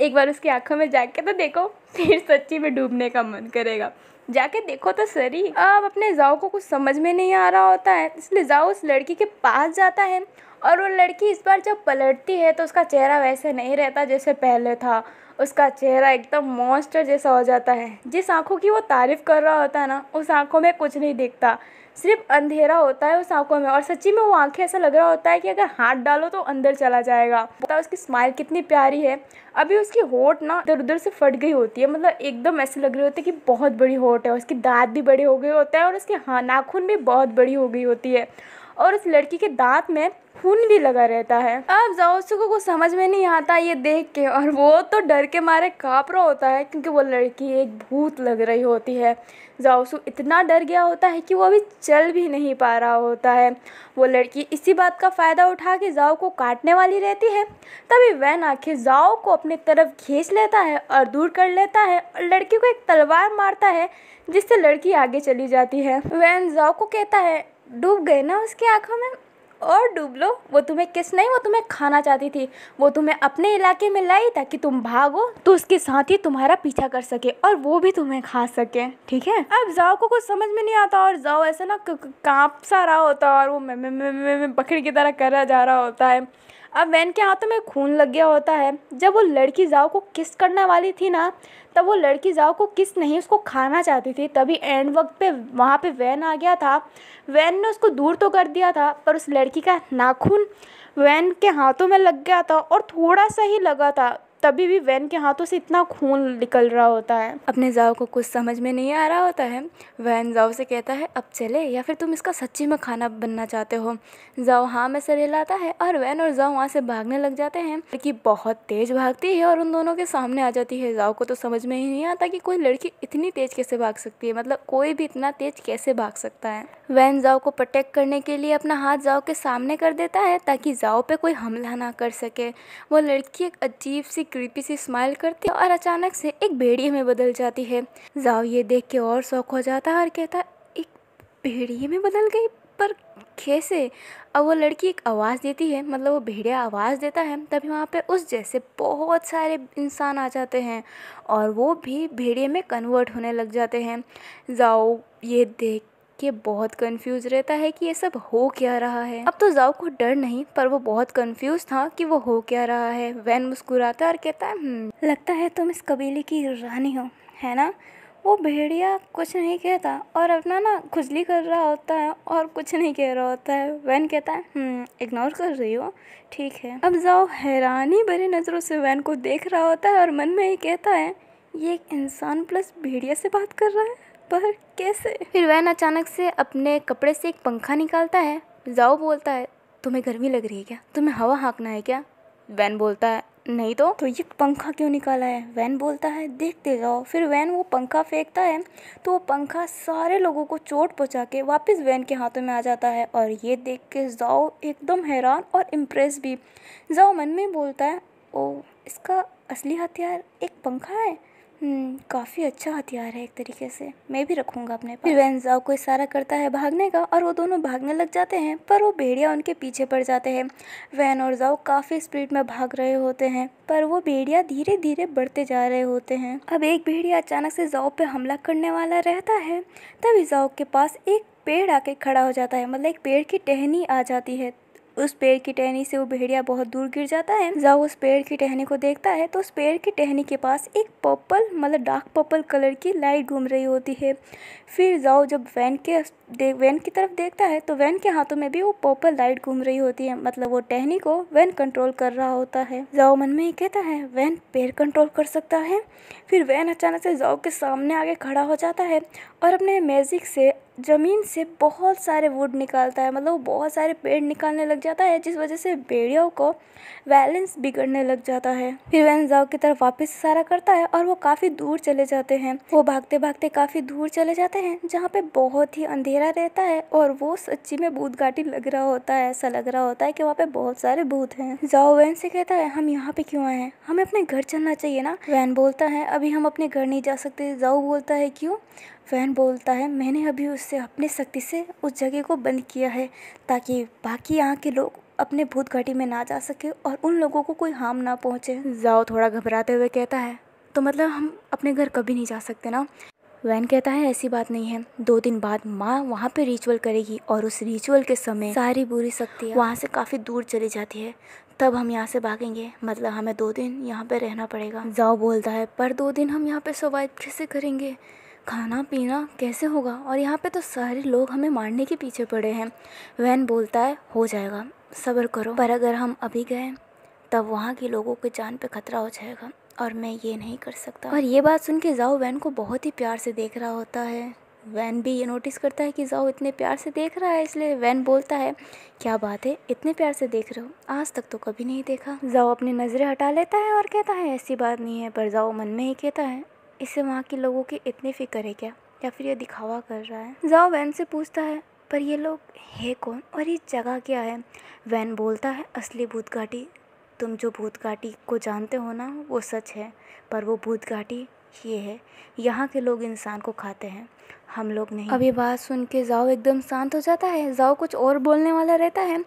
एक बार उसकी आंखों में जाके तो देखो फिर सच्ची में डूबने का मन करेगा जाके देखो तो सरी अब अपने जाओ को कुछ समझ में नहीं आ रहा होता है इसलिए जाओ उस लड़की के पास जाता है और वो लड़की इस बार जब पलटती है तो उसका चेहरा वैसे नहीं रहता जैसे पहले था उसका चेहरा एकदम मॉन्स्टर जैसा हो जाता है जिस आंखों की वो तारीफ़ कर रहा होता है ना उस आंखों में कुछ नहीं दिखता सिर्फ अंधेरा होता है उस आंखों में और सच्ची में वो आंखें ऐसा लग रहा होता है कि अगर हाथ डालो तो अंदर चला जाएगा पता उसकी स्माइल कितनी प्यारी है अभी उसकी होट ना इधर उधर से फट गई होती है मतलब एकदम ऐसे लग रही होती है कि बहुत बड़ी होट है उसकी दाँत भी बड़े हो गए होते हैं और उसके हाँ नाखून भी बहुत बड़ी हो गई होती है और उस लड़की के दांत में खून भी लगा रहता है अब जाओसुको को समझ में नहीं आता ये देख के और वो तो डर के मारे काँप रहा होता है क्योंकि वो लड़की एक भूत लग रही होती है जाओसू इतना डर गया होता है कि वो अभी चल भी नहीं पा रहा होता है वो लड़की इसी बात का फ़ायदा उठा के जाओ को काटने वाली रहती है तभी वैन आखिर जाओ को अपनी तरफ खींच लेता है और दूर कर लेता है और लड़की को एक तलवार मारता है जिससे लड़की आगे चली जाती है वैन जाओ को कहता है डूब गए ना उसकी आंखों में और डूब लो वो तुम्हें किस नहीं वो तुम्हें खाना चाहती थी वो तुम्हें अपने इलाके में लाई ताकि तुम भागो तो उसके साथ ही तुम्हारा पीछा कर सके और वो भी तुम्हें खा सके ठीक है अब जाओ को कुछ समझ में नहीं आता और जाओ ऐसे ना कांप सा रहा होता है और वो बकरी की तरह करा जा रहा होता है अब वैन के हाथों में खून लग गया होता है जब वो लड़की जाओ को किस करने वाली थी ना तब वो लड़की जाओ को किस नहीं उसको खाना चाहती थी तभी एंड वक्त पे वहाँ पे वैन आ गया था वैन ने उसको दूर तो कर दिया था पर उस लड़की का नाखून वैन के हाथों में लग गया था और थोड़ा सा ही लगा था तभी भी वैन के हाथों से इतना खून निकल रहा होता है अपने जाओ को कुछ समझ में नहीं आ रहा होता है वैन जाओ से कहता है अब चले या फिर तुम इसका सच्ची में खाना बनना चाहते हो जाओ हाँ में सर हिलाता है और वैन और जाओ वहाँ से भागने लग जाते हैं लड़की बहुत तेज भागती है और उन दोनों के सामने आ जाती है जाओ को तो समझ में ही नहीं आता कि कोई लड़की इतनी तेज कैसे भाग सकती है मतलब कोई भी इतना तेज कैसे भाग सकता है वैन जाओ को प्रोटेक्ट करने के लिए अपना हाथ जाओ के सामने कर देता है ताकि जाओ पे कोई हमला ना कर सके वो लड़की एक अजीब सी क्रीपी सी स्माइल करती है और अचानक से एक भेड़िए में बदल जाती है जाओ ये देख के और शौक हो जाता है और कहता एक भेड़िए में बदल गई पर कैसे अब वो लड़की एक आवाज़ देती है मतलब वो भेड़िया आवाज़ देता है तभी वहाँ पे उस जैसे बहुत सारे इंसान आ जाते हैं और वो भी भेड़िए में कन्वर्ट होने लग जाते हैं जाओ ये देख ये बहुत कंफ्यूज रहता है कि ये सब हो क्या रहा है अब तो जाओ को डर नहीं पर वो बहुत कंफ्यूज था कि वो हो क्या रहा है वैन मुस्कुराता और कहता है हम्म, लगता है तुम इस कबीले की रानी हो है ना वो भेड़िया कुछ नहीं कहता और अपना ना खुजली कर रहा होता है और कुछ नहीं कह रहा होता है वैन कहता है इग्नोर हम्म, कर रही हो ठीक है अब जाओ हैरानी भरी नज़रों से वैन को देख रहा होता है और मन में ये कहता है ये एक इंसान प्लस भेड़िया से बात कर रहा है पर कैसे फिर वैन अचानक से अपने कपड़े से एक पंखा निकालता है जाओ बोलता है तुम्हें गर्मी लग रही है क्या तुम्हें हवा हाँकना है क्या वैन बोलता है नहीं तो तो ये पंखा क्यों निकाला है वैन बोलता है देखते जाओ फिर वैन वो पंखा फेंकता है तो वो पंखा सारे लोगों को चोट पहुंचा के वापस वैन के हाथों में आ जाता है और ये देख के जाओ एकदम हैरान और इम्प्रेस भी जाओ मन में बोलता है ओ इसका असली हथियार एक पंखा है हम्म, काफ़ी अच्छा हथियार है एक तरीके से मैं भी रखूँगा अपने पास फिर वेंजाओ को इशारा करता है भागने का और वो दोनों भागने लग जाते हैं पर वो भेड़िया उनके पीछे पड़ जाते हैं वैन और जाओ काफ़ी स्पीड में भाग रहे होते हैं पर वो भेड़िया धीरे धीरे बढ़ते जा रहे होते हैं अब एक भेड़िया अचानक से जाओ पर हमला करने वाला रहता है तभी जाओ के पास एक पेड़ आके खड़ा हो जाता है मतलब एक पेड़ की टहनी आ जाती है उस पेड़ की टहनी से वो भेड़िया बहुत दूर गिर जाता है जाओ उस पेड़ की टहनी को देखता है तो उस पेड़ की टहनी के पास एक पर्पल मतलब डार्क पर्पल कलर की लाइट घूम रही होती है फिर जाओ जब वैन के वैन की तरफ देखता है तो वैन के हाथों में भी वो पर्पल लाइट घूम रही होती है मतलब वो टहनी को वैन कंट्रोल कर रहा होता है जाओ मन में ही कहता है वैन पेड़ कंट्रोल कर सकता है फिर वैन अचानक से जाओ के सामने आगे खड़ा हो जाता है और अपने मैजिक से ज़मीन से बहुत सारे वुड निकालता है मतलब वो बहुत सारे पेड़ निकालने लग जाता है जिस वजह से बेड़ियों को बैलेंस बिगड़ने लग जाता है फिर वह जाओ की तरफ वापस इशारा करता है और वो काफ़ी दूर चले जाते हैं वो भागते भागते काफ़ी दूर चले जाते हैं जहाँ पे बहुत ही अंधेरा रहता है और वो सच्ची में भूत घाटी लग रहा होता है ऐसा लग रहा होता है कि वहाँ पे बहुत सारे भूत हैं जाओ वैन से कहता है हम यहाँ पे क्यों आए हैं हमें अपने घर चलना चाहिए ना वैन बोलता है अभी हम अपने घर नहीं जा सकते जाओ बोलता है क्यों फ़ैन बोलता है मैंने अभी उससे अपने शक्ति से उस जगह को बंद किया है ताकि बाकी यहाँ के लोग अपने भूत घाटी में ना जा सके और उन लोगों को कोई हार्म ना पहुँचे जाओ थोड़ा घबराते हुए कहता है तो मतलब हम अपने घर कभी नहीं जा सकते ना वैन कहता है ऐसी बात नहीं है दो दिन बाद माँ वहाँ पे रिचुअल करेगी और उस रिचुअल के समय सारी बुरी शक्ति वहाँ से काफ़ी दूर चली जाती है तब हम यहाँ से भागेंगे मतलब हमें दो दिन यहाँ पे रहना पड़ेगा जाओ बोलता है पर दो दिन हम यहाँ पे सर्वाइव कैसे करेंगे खाना पीना कैसे होगा और यहाँ पे तो सारे लोग हमें मारने के पीछे पड़े हैं वैन बोलता है हो जाएगा सब्र करो पर अगर हम अभी गए तब वहाँ के लोगों की जान पे खतरा हो जाएगा और मैं ये नहीं कर सकता और ये बात सुन के जाओ वैन को बहुत ही प्यार से देख रहा होता है वैन भी ये नोटिस करता है कि जाओ इतने प्यार से देख रहा है इसलिए वैन बोलता है क्या बात है इतने प्यार से देख रहे हो आज तक तो कभी नहीं देखा जाओ अपनी नज़रें हटा लेता है और कहता है ऐसी बात नहीं है पर जाओ मन में ही कहता है इसे वहाँ के लोगों की इतनी फ़िक्र है क्या या फिर ये दिखावा कर रहा है जाओ वैन से पूछता है पर ये लोग है कौन और ये जगह क्या है वैन बोलता है असली भूत घाटी तुम जो भूत घाटी को जानते हो ना वो सच है पर वो भूत घाटी ये है यहाँ के लोग इंसान को खाते हैं हम लोग नहीं अभी बात सुन के जाओ एकदम शांत हो जाता है जाओ कुछ और बोलने वाला रहता है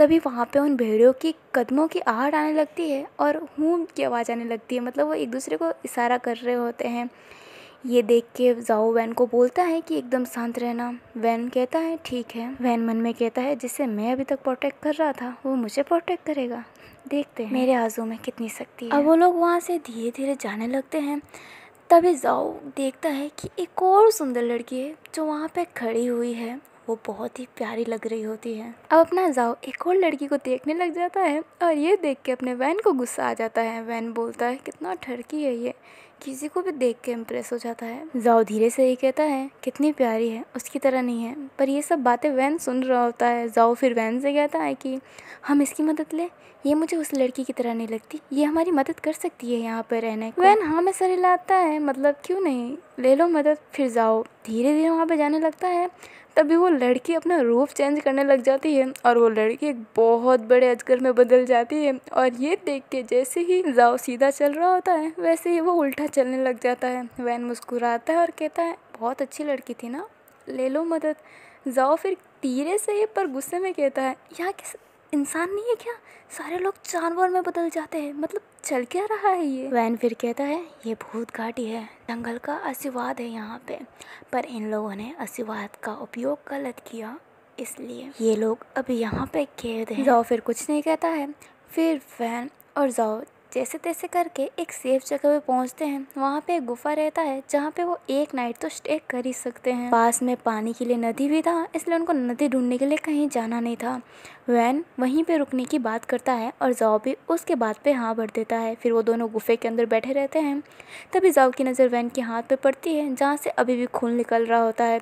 तभी वहाँ पे उन भेड़ियों की कदमों की आहट आने लगती है और हूँ की आवाज़ आने लगती है मतलब वो एक दूसरे को इशारा कर रहे होते हैं ये देख के जाओ वैन को बोलता है कि एकदम शांत रहना वैन कहता है ठीक है वैन मन में कहता है जिसे मैं अभी तक प्रोटेक्ट कर रहा था वो मुझे प्रोटेक्ट करेगा देखते हैं मेरे आजू में कितनी शक्ति है अब वो लोग वहाँ से धीरे धीरे जाने लगते हैं तभी जाओ देखता है कि एक और सुंदर लड़की है जो वहाँ पे खड़ी हुई है वो बहुत ही प्यारी लग रही होती है अब अपना जाओ एक और लड़की को देखने लग जाता है और ये देख के अपने वैन को गुस्सा आ जाता है वैन बोलता है कितना ठरकी है ये किसी को भी देख के इम्प्रेस हो जाता है जाओ धीरे से ये कहता है कितनी प्यारी है उसकी तरह नहीं है पर ये सब बातें वैन सुन रहा होता है जाओ फिर वैन से कहता है कि हम इसकी मदद ले ये मुझे उस लड़की की तरह नहीं लगती ये हमारी मदद कर सकती है यहाँ पर रहने वैन हाँ में सर हिलाता है मतलब क्यों नहीं ले लो मदद फिर जाओ धीरे धीरे वहाँ पर जाने लगता है तभी वो लड़की अपना रूप चेंज करने लग जाती है और वो लड़की एक बहुत बड़े अजगर में बदल जाती है और ये देख के जैसे ही जाओ सीधा चल रहा होता है वैसे ही वो उल्टा चलने लग जाता है वैन मुस्कुराता है और कहता है बहुत अच्छी लड़की थी ना ले लो मदद जाओ फिर तीरे से ही पर गुस्से में कहता है यहाँ किस इंसान नहीं है क्या सारे लोग जानवर में बदल जाते हैं मतलब चल क्या रहा है ये वैन फिर कहता है ये भूत घाटी है जंगल का आशीर्वाद है यहाँ पे पर इन लोगों ने आशीर्वाद का उपयोग गलत किया इसलिए ये लोग अब यहाँ पे कैद हैं जाओ फिर कुछ नहीं कहता है फिर वैन और जाओ जैसे तैसे करके एक सेफ जगह पे पहुंचते हैं वहाँ पे एक गुफा रहता है जहाँ पे वो एक नाइट तो स्टे कर ही सकते हैं पास में पानी के लिए नदी भी था इसलिए उनको नदी ढूंढने के लिए कहीं जाना नहीं था वैन वहीं पे रुकने की बात करता है और जाओ भी उसके बात पे हाँ भर देता है फिर वो दोनों गुफे के अंदर बैठे रहते हैं तभी जाओ की नज़र वैन के हाथ पे पड़ती है जहाँ से अभी भी खून निकल रहा होता है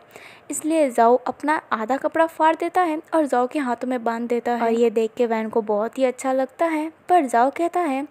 इसलिए जाओ अपना आधा कपड़ा फाड़ देता है और जाओ के हाथों में बांध देता है और ये देख के वैन को बहुत ही अच्छा लगता है पर जाओ कहता है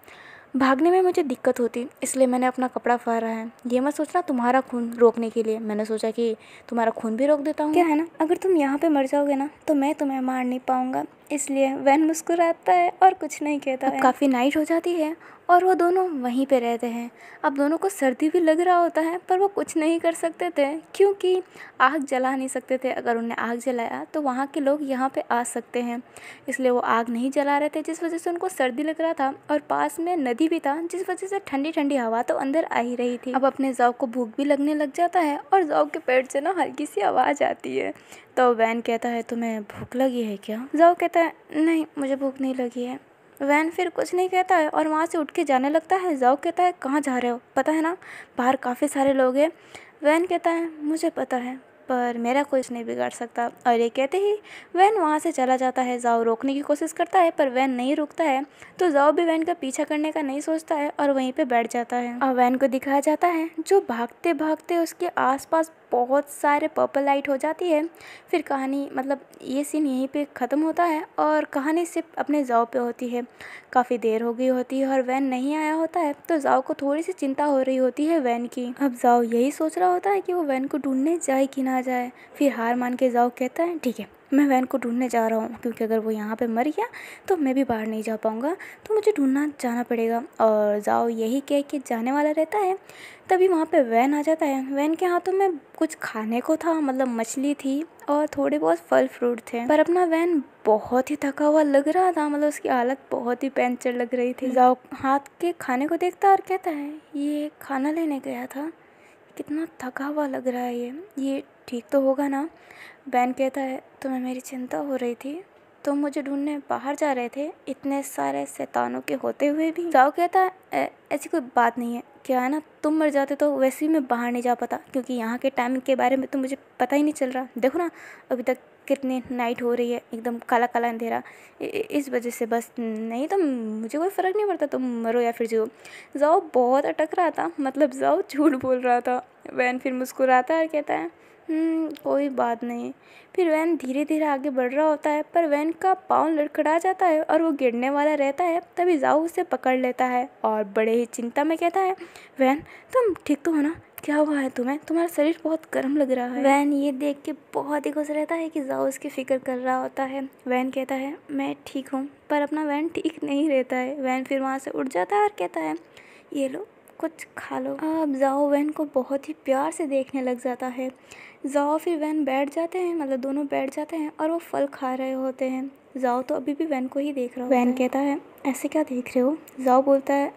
भागने में मुझे दिक्कत होती इसलिए मैंने अपना कपड़ा फहरा है ये मत सोचना तुम्हारा खून रोकने के लिए मैंने सोचा कि तुम्हारा खून भी रोक देता हूँ क्या है ना अगर तुम यहाँ पे मर जाओगे ना तो मैं तुम्हें मार नहीं पाऊँगा इसलिए वैन मुस्कुराता है और कुछ नहीं कहता काफ़ी नाइट हो जाती है और वो दोनों वहीं पे रहते हैं अब दोनों को सर्दी भी लग रहा होता है पर वो कुछ नहीं कर सकते थे क्योंकि आग जला नहीं सकते थे अगर उनने आग जलाया तो वहाँ के लोग यहाँ पे आ सकते हैं इसलिए वो आग नहीं जला रहे थे जिस वजह से उनको सर्दी लग रहा था और पास में नदी भी था जिस वजह से ठंडी ठंडी हवा तो अंदर आ ही रही थी अब अपने जाव को भूख भी लगने लग जाता है और जौक के पेट से ना हल्की सी आवाज़ आती है तो वैन कहता है तुम्हें भूख लगी है क्या जाओ कहता है नहीं मुझे भूख नहीं लगी है वैन फिर कुछ नहीं कहता है और वहाँ से उठ के जाने लगता है जाओ कहता है कहाँ जा रहे हो पता है ना बाहर काफ़ी सारे लोग हैं वैन कहता है मुझे पता है पर मेरा कुछ नहीं बिगाड़ सकता और ये कहते ही वैन वहाँ से चला जाता है जाओ रोकने की कोशिश करता है पर वैन नहीं रुकता है तो जाओ भी वैन का पीछा करने का नहीं सोचता है और वहीं पर बैठ जाता है और वैन को दिखाया जाता है जो भागते भागते उसके आस बहुत सारे पर्पल लाइट हो जाती है फिर कहानी मतलब ये सीन यहीं पे ख़त्म होता है और कहानी सिर्फ अपने जाओ पे होती है काफ़ी देर हो गई होती है और वैन नहीं आया होता है तो जाओ को थोड़ी सी चिंता हो रही होती है वैन की अब जाओ यही सोच रहा होता है कि वो वैन को ढूंढने जाए कि ना आ जाए फिर हार मान के जाओ कहता है ठीक है मैं वैन को ढूंढने जा रहा हूँ क्योंकि अगर वो यहाँ पे मर गया तो मैं भी बाहर नहीं जा पाऊँगा तो मुझे ढूंढना जाना पड़ेगा और जाओ यही कह के जाने वाला रहता है तभी वहाँ पे वैन आ जाता है वैन के हाथों में कुछ खाने को था मतलब मछली थी और थोड़े बहुत फल फ्रूट थे पर अपना वैन बहुत ही थका हुआ लग रहा था मतलब उसकी हालत बहुत ही पेंचर लग रही थी जाओ हाथ के खाने को देखता और कहता है ये खाना लेने गया था कितना थका हुआ लग रहा है ये ये ठीक तो होगा ना बैन कहता है तुम्हें मेरी चिंता हो रही थी तुम मुझे ढूंढने बाहर जा रहे थे इतने सारे शैतानों के होते हुए भी जाओ कहता है ऐसी कोई बात नहीं है क्या है ना तुम मर जाते तो वैसे भी मैं बाहर नहीं जा पाता क्योंकि यहाँ के टाइम के बारे में तो मुझे पता ही नहीं चल रहा देखो ना अभी तक कितने नाइट हो रही है एकदम काला काला अंधेरा इस वजह से बस नहीं तो मुझे कोई फ़र्क नहीं पड़ता तुम मरो या फिर जो जाओ बहुत अटक रहा था मतलब जाओ झूठ बोल रहा था वैन फिर मुस्कुराता है और कहता है हम्म, कोई बात नहीं फिर वैन धीरे धीरे आगे बढ़ रहा होता है पर वैन का पाँव लड़खड़ा जाता है और वो गिरने वाला रहता है तभी जाओ उसे पकड़ लेता है और बड़े ही चिंता में कहता है वैन तुम ठीक तो हो ना क्या हुआ है तुम्हें तुम्हारा शरीर बहुत गर्म लग रहा है वैन ये देख के बहुत ही खुश रहता है कि जाओ उसकी फ़िक्र कर रहा होता है वैन कहता है मैं ठीक हूँ पर अपना वैन ठीक नहीं रहता है वैन फिर वहाँ से उठ जाता है और कहता है ये लो कुछ खा लो अब जाओ वैन को बहुत ही प्यार से देखने लग जाता है जाओ फिर वैन बैठ जाते हैं मतलब दोनों बैठ जाते हैं और वो फल खा रहे होते हैं जाओ तो अभी भी वैन को ही देख रहा हो वैन कहता है ऐसे क्या देख रहे हो जाओ बोलता है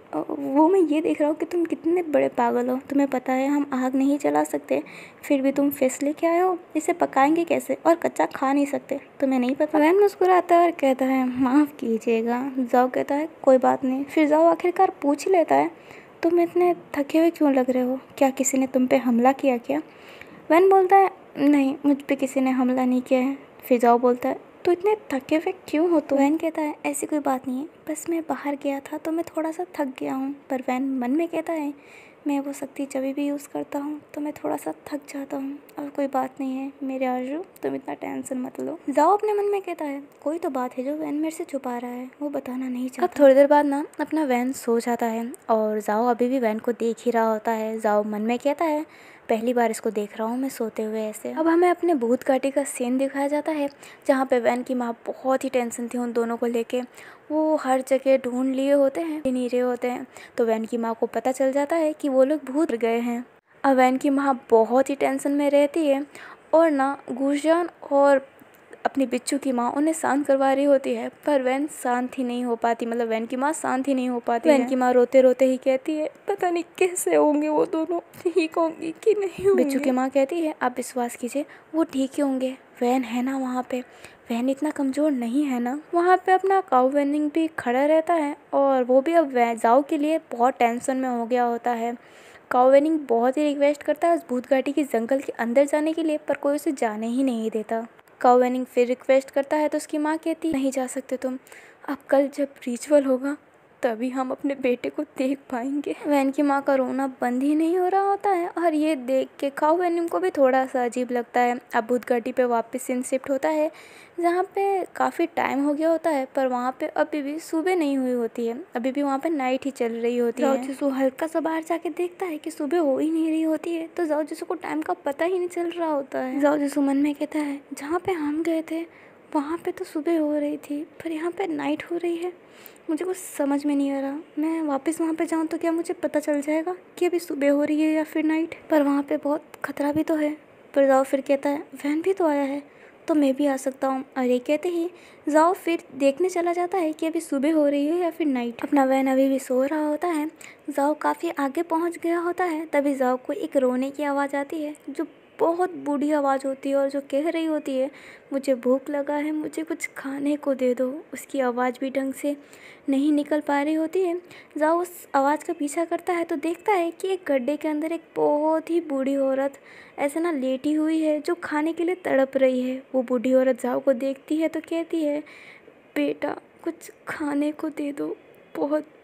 वो मैं ये देख रहा हूँ कि तुम कितने बड़े पागल हो तुम्हें पता है हम आग नहीं चला सकते फिर भी तुम फेस लेके आए हो इसे पकाएंगे कैसे और कच्चा खा नहीं सकते तुम्हें नहीं पता वैन मुस्कुराता है और कहता है माफ़ कीजिएगा जाओ कहता है कोई बात नहीं फिर जाओ आखिरकार पूछ लेता है तुम इतने थके हुए क्यों लग रहे हो क्या किसी ने तुम पे हमला किया क्या वैन बोलता है नहीं मुझ पे किसी ने हमला नहीं किया है फिजाओ बोलता है तो इतने थके हुए क्यों हो तो वैन कहता है ऐसी कोई बात नहीं है बस मैं बाहर गया था तो मैं थोड़ा सा थक गया हूँ पर वैन मन में कहता है मैं वो शक्ति जब भी यूज़ करता हूँ तो मैं थोड़ा सा थक जाता हूँ और कोई बात नहीं है मेरे आजू तुम इतना टेंशन मत लो जाओ अपने मन में कहता है कोई तो बात है जो वैन मेरे से छुपा रहा है वो बताना नहीं चाहता अब थोड़ी देर बाद ना अपना वैन सो जाता है और जाओ अभी भी वैन को देख ही रहा होता है जाओ मन में कहता है पहली बार इसको देख रहा हूँ मैं सोते हुए ऐसे अब हमें अपने भूत काटी का सीन दिखाया जाता है जहाँ पे वैन की माँ बहुत ही टेंशन थी उन दोनों को लेके वो हर जगह ढूंढ लिए होते हैं नीरे होते हैं तो वैन की माँ को पता चल जाता है कि वो लोग भूत गए हैं अब वैन की माँ बहुत ही टेंशन में रहती है और ना गुरजान और अपनी बिच्छू की माँ उन्हें शांत करवा रही होती है पर वैन शांत ही नहीं हो पाती मतलब वैन की माँ शांत ही नहीं हो पाती वैन की माँ रोते रोते ही कहती है पता नहीं कैसे होंगे वो दोनों ठीक होंगे कि नहीं होंगे बिच्छू की माँ कहती है आप विश्वास कीजिए वो ठीक ही होंगे वैन है ना वहाँ पे वैन इतना कमज़ोर नहीं है ना वहाँ पे अपना काउ वैनिंग भी खड़ा रहता है और वो भी अब जाओ के लिए बहुत टेंशन में हो गया होता है काउवेनिंग बहुत ही रिक्वेस्ट करता है उस भूत घाटी के जंगल के अंदर जाने के लिए पर कोई उसे जाने ही नहीं देता कावेनिंग फिर रिक्वेस्ट करता है तो उसकी माँ कहती नहीं जा सकते तुम अब कल जब रिचुअल होगा तभी हम अपने बेटे को देख पाएंगे वैन की माँ का रोना बंद ही नहीं हो रहा होता है और ये देख के खाओ वैन को भी थोड़ा सा अजीब लगता है अब बुधगढ़ी पे वापस सिन शिफ्ट होता है जहाँ पे काफ़ी टाइम हो गया होता है पर वहाँ पे अभी भी सुबह नहीं हुई होती है अभी भी वहाँ पे नाइट ही चल रही होती है जिसू हल्का सा बाहर जाके देखता है कि सुबह हो ही नहीं रही होती है तो जाओ जिसू को टाइम का पता ही नहीं चल रहा होता है जाओ जिसू मन में कहता है जहाँ पे हम गए थे वहाँ पे तो सुबह हो रही थी पर यहाँ पे नाइट हो रही है मुझे कुछ समझ में नहीं आ रहा मैं वापस वहाँ पे जाऊँ तो क्या मुझे पता चल जाएगा कि अभी सुबह हो रही है या फिर नाइट पर वहाँ पे बहुत खतरा भी तो है पर जाओ फिर कहता है वैन भी तो आया है तो मैं भी आ सकता हूँ अरे कहते ही जाओ फिर देखने चला जाता है कि अभी सुबह हो रही है या फिर नाइट अपना वैन अभी भी सो रहा होता है जाओ काफ़ी आगे पहुँच गया होता है तभी जाओ को एक रोने की आवाज़ आती है जो बहुत बूढ़ी आवाज़ होती है और जो कह रही होती है मुझे भूख लगा है मुझे कुछ खाने को दे दो उसकी आवाज़ भी ढंग से नहीं निकल पा रही होती है जाओ उस आवाज़ का पीछा करता है तो देखता है कि एक गड्ढे के अंदर एक बहुत ही बूढ़ी औरत ऐसे ना लेटी हुई है जो खाने के लिए तड़प रही है वो बूढ़ी औरत जाओ को देखती है तो कहती है बेटा कुछ खाने को दे दो बहुत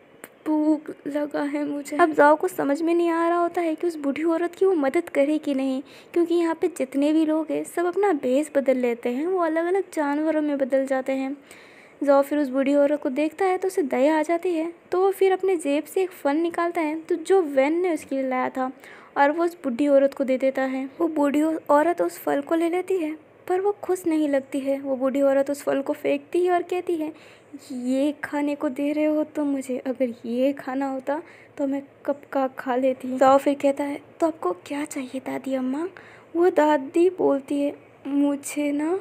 भूख लगा है मुझे अब जाओ को समझ में नहीं आ रहा होता है कि उस बूढ़ी औरत की वो मदद करे कि नहीं क्योंकि यहाँ पे जितने भी लोग हैं सब अपना भेस बदल लेते हैं वो अलग अलग जानवरों में बदल जाते हैं जाओ फिर उस बूढ़ी औरत को देखता है तो उसे दया आ जाती है तो वो फिर अपने जेब से एक फ़न निकालता है तो जो वैन ने उसके लिए लाया था और वो उस बूढ़ी औरत को दे देता है वो बूढ़ी औरत उस फल को ले लेती है पर वो खुश नहीं लगती है वो बूढ़ी औरत उस फल को फेंकती है और कहती है ये खाने को दे रहे हो तो मुझे अगर ये खाना होता तो मैं कब का खा लेती तो फिर कहता है तो आपको क्या चाहिए दादी अम्मा वो दादी बोलती है मुझे ना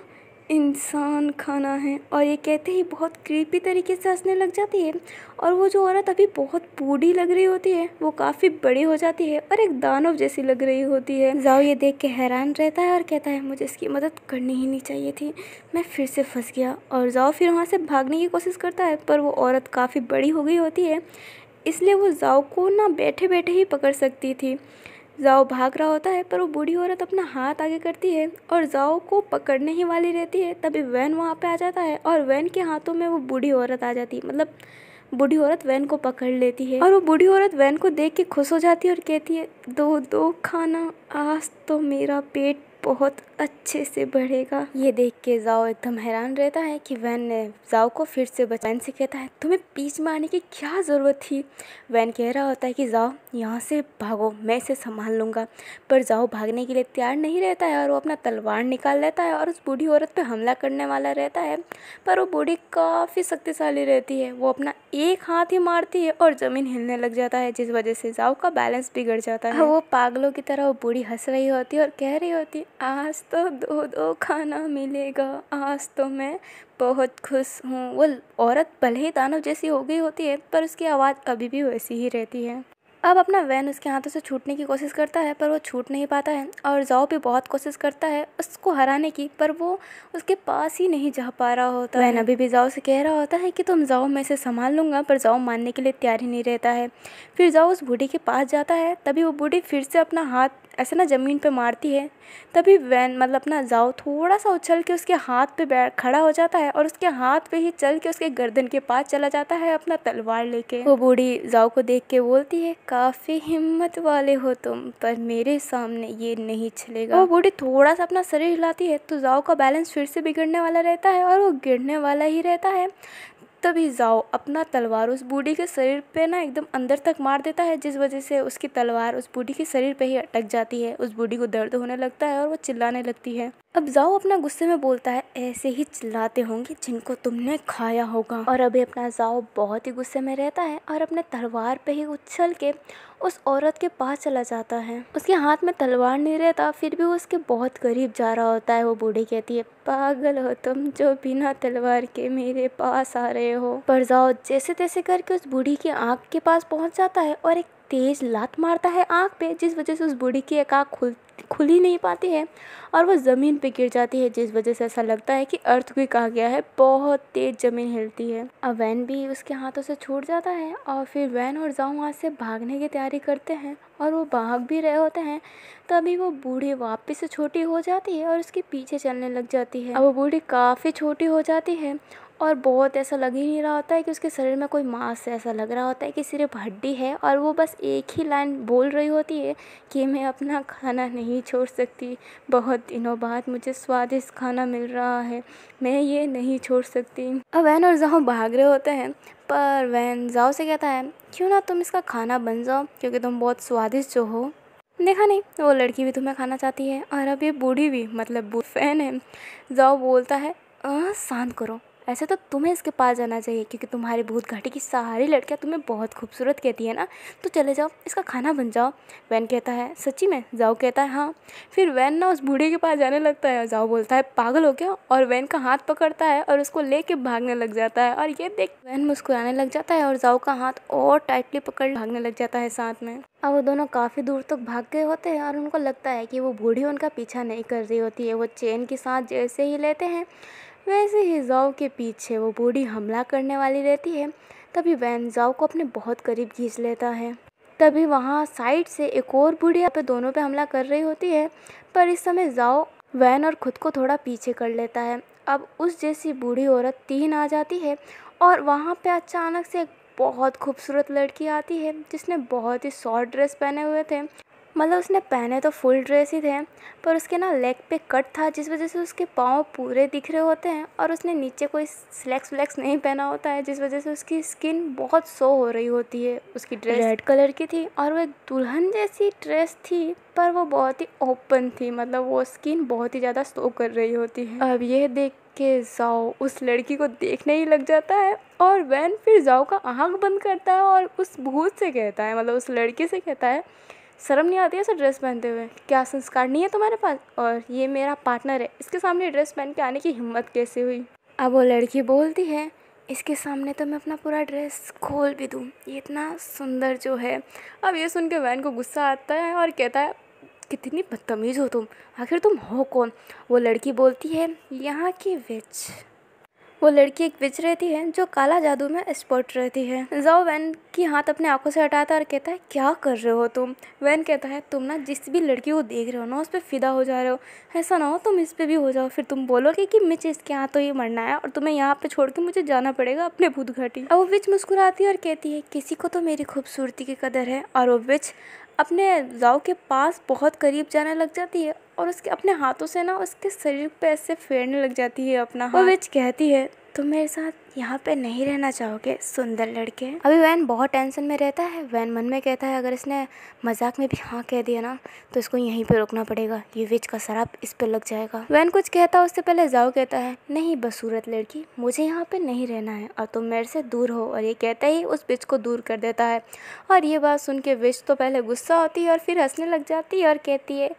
इंसान खाना है और ये कहते ही बहुत क्रीपी तरीके से हंसने लग जाती है और वो जो औरत अभी बहुत बूढ़ी लग रही होती है वो काफ़ी बड़ी हो जाती है और एक दानव जैसी लग रही होती है जाओ ये देख के हैरान रहता है और कहता है मुझे इसकी मदद करनी ही नहीं चाहिए थी मैं फिर से फंस गया और जाओ फिर वहाँ से भागने की कोशिश करता है पर वो औरत काफ़ी बड़ी हो गई होती है इसलिए वो जाओ को ना बैठे बैठे ही पकड़ सकती थी जाओ भाग रहा होता है पर वो बूढ़ी औरत अपना हाथ आगे करती है और जाओ को पकड़ने ही वाली रहती है तभी वैन वहाँ पे आ जाता है और वैन के हाथों में वो बूढ़ी औरत आ जाती है मतलब बूढ़ी औरत वैन को पकड़ लेती है और वो बूढ़ी औरत वैन को देख के खुश हो जाती है और कहती है दो दो खाना आज तो मेरा पेट बहुत अच्छे से बढ़ेगा ये देख के जाओ एकदम हैरान रहता है कि वैन ने जाओ को फिर से बचाने से कहता है तुम्हें पीछ मारने की क्या ज़रूरत थी वैन कह रहा होता है कि जाओ यहाँ से भागो मैं इसे संभाल लूँगा पर जाओ भागने के लिए तैयार नहीं रहता है और वो अपना तलवार निकाल लेता है और उस बूढ़ी औरत पर हमला करने वाला रहता है पर वो बूढ़ी काफ़ी शक्तिशाली रहती है वो अपना एक हाथ ही मारती है और ज़मीन हिलने लग जाता है जिस वजह से जाओ का बैलेंस बिगड़ जाता है वो पागलों की तरह वो बूढ़ी हंस रही होती है और कह रही होती आज तो दो दो खाना मिलेगा आज तो मैं बहुत खुश हूँ वो औरत भले ही दानव जैसी हो गई होती है पर उसकी आवाज़ अभी भी वैसी ही रहती है अब अपना वैन उसके हाथों से छूटने की कोशिश करता है पर वो छूट नहीं पाता है और जाओ भी बहुत कोशिश करता है उसको हराने की पर वो उसके पास ही नहीं जा पा रहा होता वैन अभी भी जाओ से कह रहा होता है कि तुम जाओ मैं इसे संभाल लूँगा पर जाओ मानने के लिए तैयार ही नहीं रहता है फिर जाओ उस बूढ़ी के पास जाता है तभी वो बूढ़ी फिर से अपना हाथ ऐसे ना ज़मीन पे मारती है तभी वैन मतलब अपना जाओ थोड़ा सा उछल के उसके हाथ पे बैठ खड़ा हो जाता है और उसके हाथ पे ही चल के उसके गर्दन के पास चला जाता है अपना तलवार लेके वो बूढ़ी जाओ को देख के बोलती है काफ़ी हिम्मत वाले हो तुम पर मेरे सामने ये नहीं छलेगा वो बूढ़ी थोड़ा सा अपना शरीर हिलाती है तो जाओ का बैलेंस फिर से बिगड़ने वाला रहता है और वो गिरने वाला ही रहता है तभी जाओ अपना तलवार उस बूढ़ी के शरीर पे ना एकदम अंदर तक मार देता है जिस वजह से उसकी तलवार उस बूढ़ी के शरीर पे ही अटक जाती है उस बूढ़ी को दर्द होने लगता है और वो चिल्लाने लगती है अब जाओ अपना गुस्से में बोलता है ऐसे ही चिल्लाते होंगे जिनको तुमने खाया होगा और अभी अपना जाओ बहुत ही गुस्से में रहता है और अपने तलवार पे ही उछल के उस औरत के पास चला जाता है उसके हाथ में तलवार नहीं रहता फिर भी वो उसके बहुत करीब जा रहा होता है वो बूढ़ी कहती है पागल हो तुम जो बिना तलवार के मेरे पास आ रहे हो पर जाओ जैसे तैसे करके उस बूढ़ी की आँख के पास पहुंच जाता है और एक तेज़ लात मारता है आँख पे जिस वजह से उस बूढ़ी की एक आँख खुल खुल ही नहीं पाती है और वो ज़मीन पे गिर जाती है जिस वजह से ऐसा लगता है कि अर्थ भी कहा गया है बहुत तेज़ ज़मीन हिलती है अब वैन भी उसके हाथों से छूट जाता है और फिर वैन और जाऊँ वहाँ से भागने की तैयारी करते हैं और वो भाग भी रहे होते हैं तभी वो बूढ़ी वापस से छोटी हो जाती है और उसके पीछे चलने लग जाती है अब वो बूढ़ी काफ़ी छोटी हो जाती है और बहुत ऐसा लग ही नहीं रहा होता है कि उसके शरीर में कोई मांस है ऐसा लग रहा होता है कि सिर्फ हड्डी है और वो बस एक ही लाइन बोल रही होती है कि मैं अपना खाना नहीं छोड़ सकती बहुत दिनों बाद मुझे स्वादिष्ट खाना मिल रहा है मैं ये नहीं छोड़ सकती अब वैन और जहाँ भाग रहे होते हैं पर वैन जाओ से कहता है क्यों ना तुम इसका खाना बन जाओ क्योंकि तुम बहुत स्वादिष्ट जो हो देखा नहीं वो लड़की भी तुम्हें खाना चाहती है और अब ये बूढ़ी भी मतलब फैन है जाओ बोलता है शांत करो ऐसे तो तुम्हें इसके पास जाना चाहिए क्योंकि तुम्हारे भूत घाटी की सारी लड़कियाँ तुम्हें बहुत खूबसूरत कहती है ना तो चले जाओ इसका खाना बन जाओ वैन कहता है सच्ची में जाओ कहता है हाँ फिर वैन ना उस बूढ़े के पास जाने लगता है जाओ बोलता है पागल हो गया और वैन का हाथ पकड़ता है और उसको ले भागने लग जाता है और ये देख वैन मुस्कुराने लग जाता है और जाओ का हाथ और टाइटली पकड़ भागने लग जाता है साथ में अब वो दोनों काफ़ी दूर तक भाग गए होते हैं और उनको लगता है कि वो बूढ़ी उनका पीछा नहीं कर रही होती है वो चेन की साथ जैसे ही लेते हैं वैसे ही जाओ के पीछे वो बूढ़ी हमला करने वाली रहती है तभी वैन जाओ को अपने बहुत करीब खींच लेता है तभी वहाँ साइड से एक और बूढ़ी पे दोनों पे हमला कर रही होती है पर इस समय जाओ वैन और खुद को थोड़ा पीछे कर लेता है अब उस जैसी बूढ़ी औरत तीन आ जाती है और वहाँ पे अचानक से एक बहुत खूबसूरत लड़की आती है जिसने बहुत ही शॉर्ट ड्रेस पहने हुए थे मतलब उसने पहने तो फुल ड्रेस ही थे पर उसके ना लेग पे कट था जिस वजह से उसके पाँव पूरे दिख रहे होते हैं और उसने नीचे कोई स्लैक्स व्लैक्स नहीं पहना होता है जिस वजह से उसकी स्किन बहुत सो हो रही होती है उसकी ड्रेस रेड कलर की थी और वो एक दुल्हन जैसी ड्रेस थी पर वो बहुत ही ओपन थी मतलब वो स्किन बहुत ही ज़्यादा शो कर रही होती है अब यह देख के जाओ उस लड़की को देखने ही लग जाता है और वैन फिर जाओ का आँख बंद करता है और उस भूत से कहता है मतलब उस लड़की से कहता है शर्म नहीं आती है ऐसा ड्रेस पहनते हुए क्या संस्कार नहीं है तुम्हारे पास और ये मेरा पार्टनर है इसके सामने ड्रेस पहन के आने की हिम्मत कैसे हुई अब वो लड़की बोलती है इसके सामने तो मैं अपना पूरा ड्रेस खोल भी दूँ ये इतना सुंदर जो है अब ये सुन के वैन को गुस्सा आता है और कहता है कितनी बदतमीज़ हो तुम आखिर तुम हो कौन वो लड़की बोलती है यहाँ की विच वो लड़की एक विच रहती है जो काला जादू में एक्सपर्ट रहती है जाओ वैन की हाथ अपने आंखों से हटाता है और कहता है क्या कर रहे हो तुम वैन कहता है तुम ना जिस भी लड़की को देख रहे हो ना उस पर फिदा हो जा रहे हो ऐसा ना हो तुम इस पर भी हो जाओ फिर तुम बोलोगे कि मिच इसके यहाँ तो ये मरना है और तुम्हें यहाँ पे छोड़ के मुझे जाना पड़ेगा अपने भूत घाटी अब वो विच मुस्कुराती है और कहती है किसी को तो मेरी खूबसूरती की कदर है और वो विच अपने जाओ के पास बहुत करीब जाने लग जाती है और उसके अपने हाथों से ना उसके शरीर पे ऐसे फेरने लग जाती है अपना हाँ। वो विच कहती है तुम मेरे साथ यहाँ पे नहीं रहना चाहोगे सुंदर लड़के अभी वैन बहुत टेंशन में रहता है वैन मन में कहता है अगर इसने मजाक में भी हाँ कह दिया ना तो इसको यहीं पे रोकना पड़ेगा ये विच का शराब इस पर लग जाएगा वैन कुछ कहता है उससे पहले जाओ कहता है नहीं बसूरत लड़की मुझे यहाँ पे नहीं रहना है और तुम मेरे से दूर हो और ये कहते ही उस विच को दूर कर देता है और ये बात सुन के विच तो पहले गुस्सा होती है और फिर हंसने लग जाती है और कहती है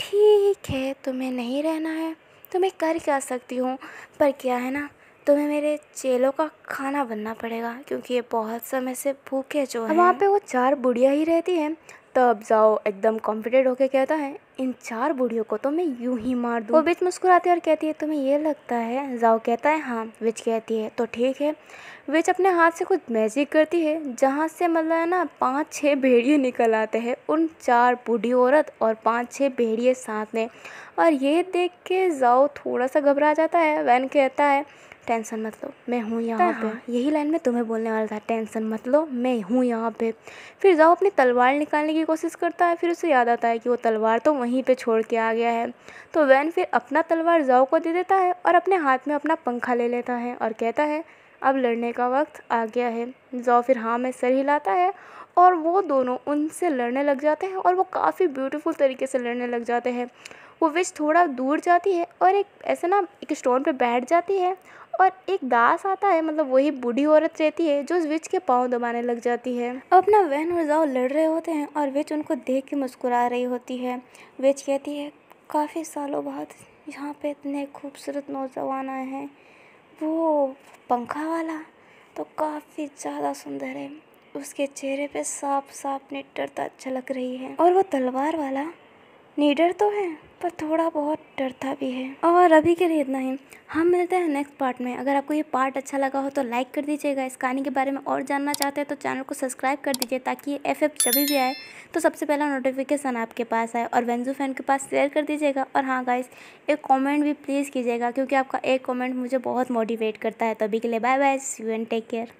ठीक है तुम्हें नहीं रहना है तो मैं कर क्या सकती हूँ पर क्या है ना तुम्हें मेरे चेलों का खाना बनना पड़ेगा क्योंकि ये बहुत समय से भूखे जो वहाँ पे वो चार बुढ़िया ही रहती हैं तब जाओ एकदम कॉन्फिडेंट होके कहता है इन चार बूढ़ियों को तो मैं यूं ही मार दूँ वो बिच मुस्कुराती है और कहती है तुम्हें यह लगता है जाओ कहता है हाँ विच कहती है तो ठीक है विच अपने हाथ से कुछ मैजिक करती है जहाँ से मतलब है ना पाँच छः भेड़िए निकल आते हैं उन चार बूढ़ी औरत और पाँच छः भेड़िए साथ में और ये देख के जाओ थोड़ा सा घबरा जाता है वैन कहता है टेंसन मत लो मैं हूँ यहाँ पे हाँ। यही लाइन में तुम्हें बोलने वाला था टेंसन मत लो मैं हूँ यहाँ पे फिर जाओ अपनी तलवार निकालने की कोशिश करता है फिर उसे याद आता है कि वो तलवार तो वहीं पे छोड़ के आ गया है तो वैन फिर अपना तलवार जाओ को दे देता है और अपने हाथ में अपना पंखा ले लेता है और कहता है अब लड़ने का वक्त आ गया है जाओ फिर हाँ में सर हिलाता है और वो दोनों उनसे लड़ने लग जाते हैं और वो काफ़ी ब्यूटीफुल तरीके से लड़ने लग जाते हैं वो विच थोड़ा दूर जाती है और एक ऐसे ना एक स्टोन पे बैठ जाती है और एक दास आता है मतलब वही बूढ़ी औरत रहती है जो विच के पाँव दबाने लग जाती है अपना वहन और जाओ लड़ रहे होते हैं और विच उनको देख के मुस्कुरा रही होती है विच कहती है काफ़ी सालों बाद यहाँ पे इतने खूबसूरत नौजवान आए हैं वो पंखा वाला तो काफ़ी ज़्यादा सुंदर है उसके चेहरे पे साफ साफ निटरता झलक रही है और वो तलवार वाला निडर तो है पर थोड़ा बहुत डरता भी है और अभी के लिए इतना ही हम मिलते हैं नेक्स्ट पार्ट में अगर आपको ये पार्ट अच्छा लगा हो तो लाइक कर दीजिएगा इस कहानी के बारे में और जानना चाहते हैं तो चैनल को सब्सक्राइब कर दीजिए ताकि ये एफ जब भी आए तो सबसे पहला नोटिफिकेशन आपके पास आए और वेंजू फैन के पास शेयर कर दीजिएगा और हाँ गाइस एक कॉमेंट भी प्लीज़ कीजिएगा क्योंकि आपका एक कॉमेंट मुझे बहुत मोटिवेट करता है तो अभी के लिए bye bye see you and take care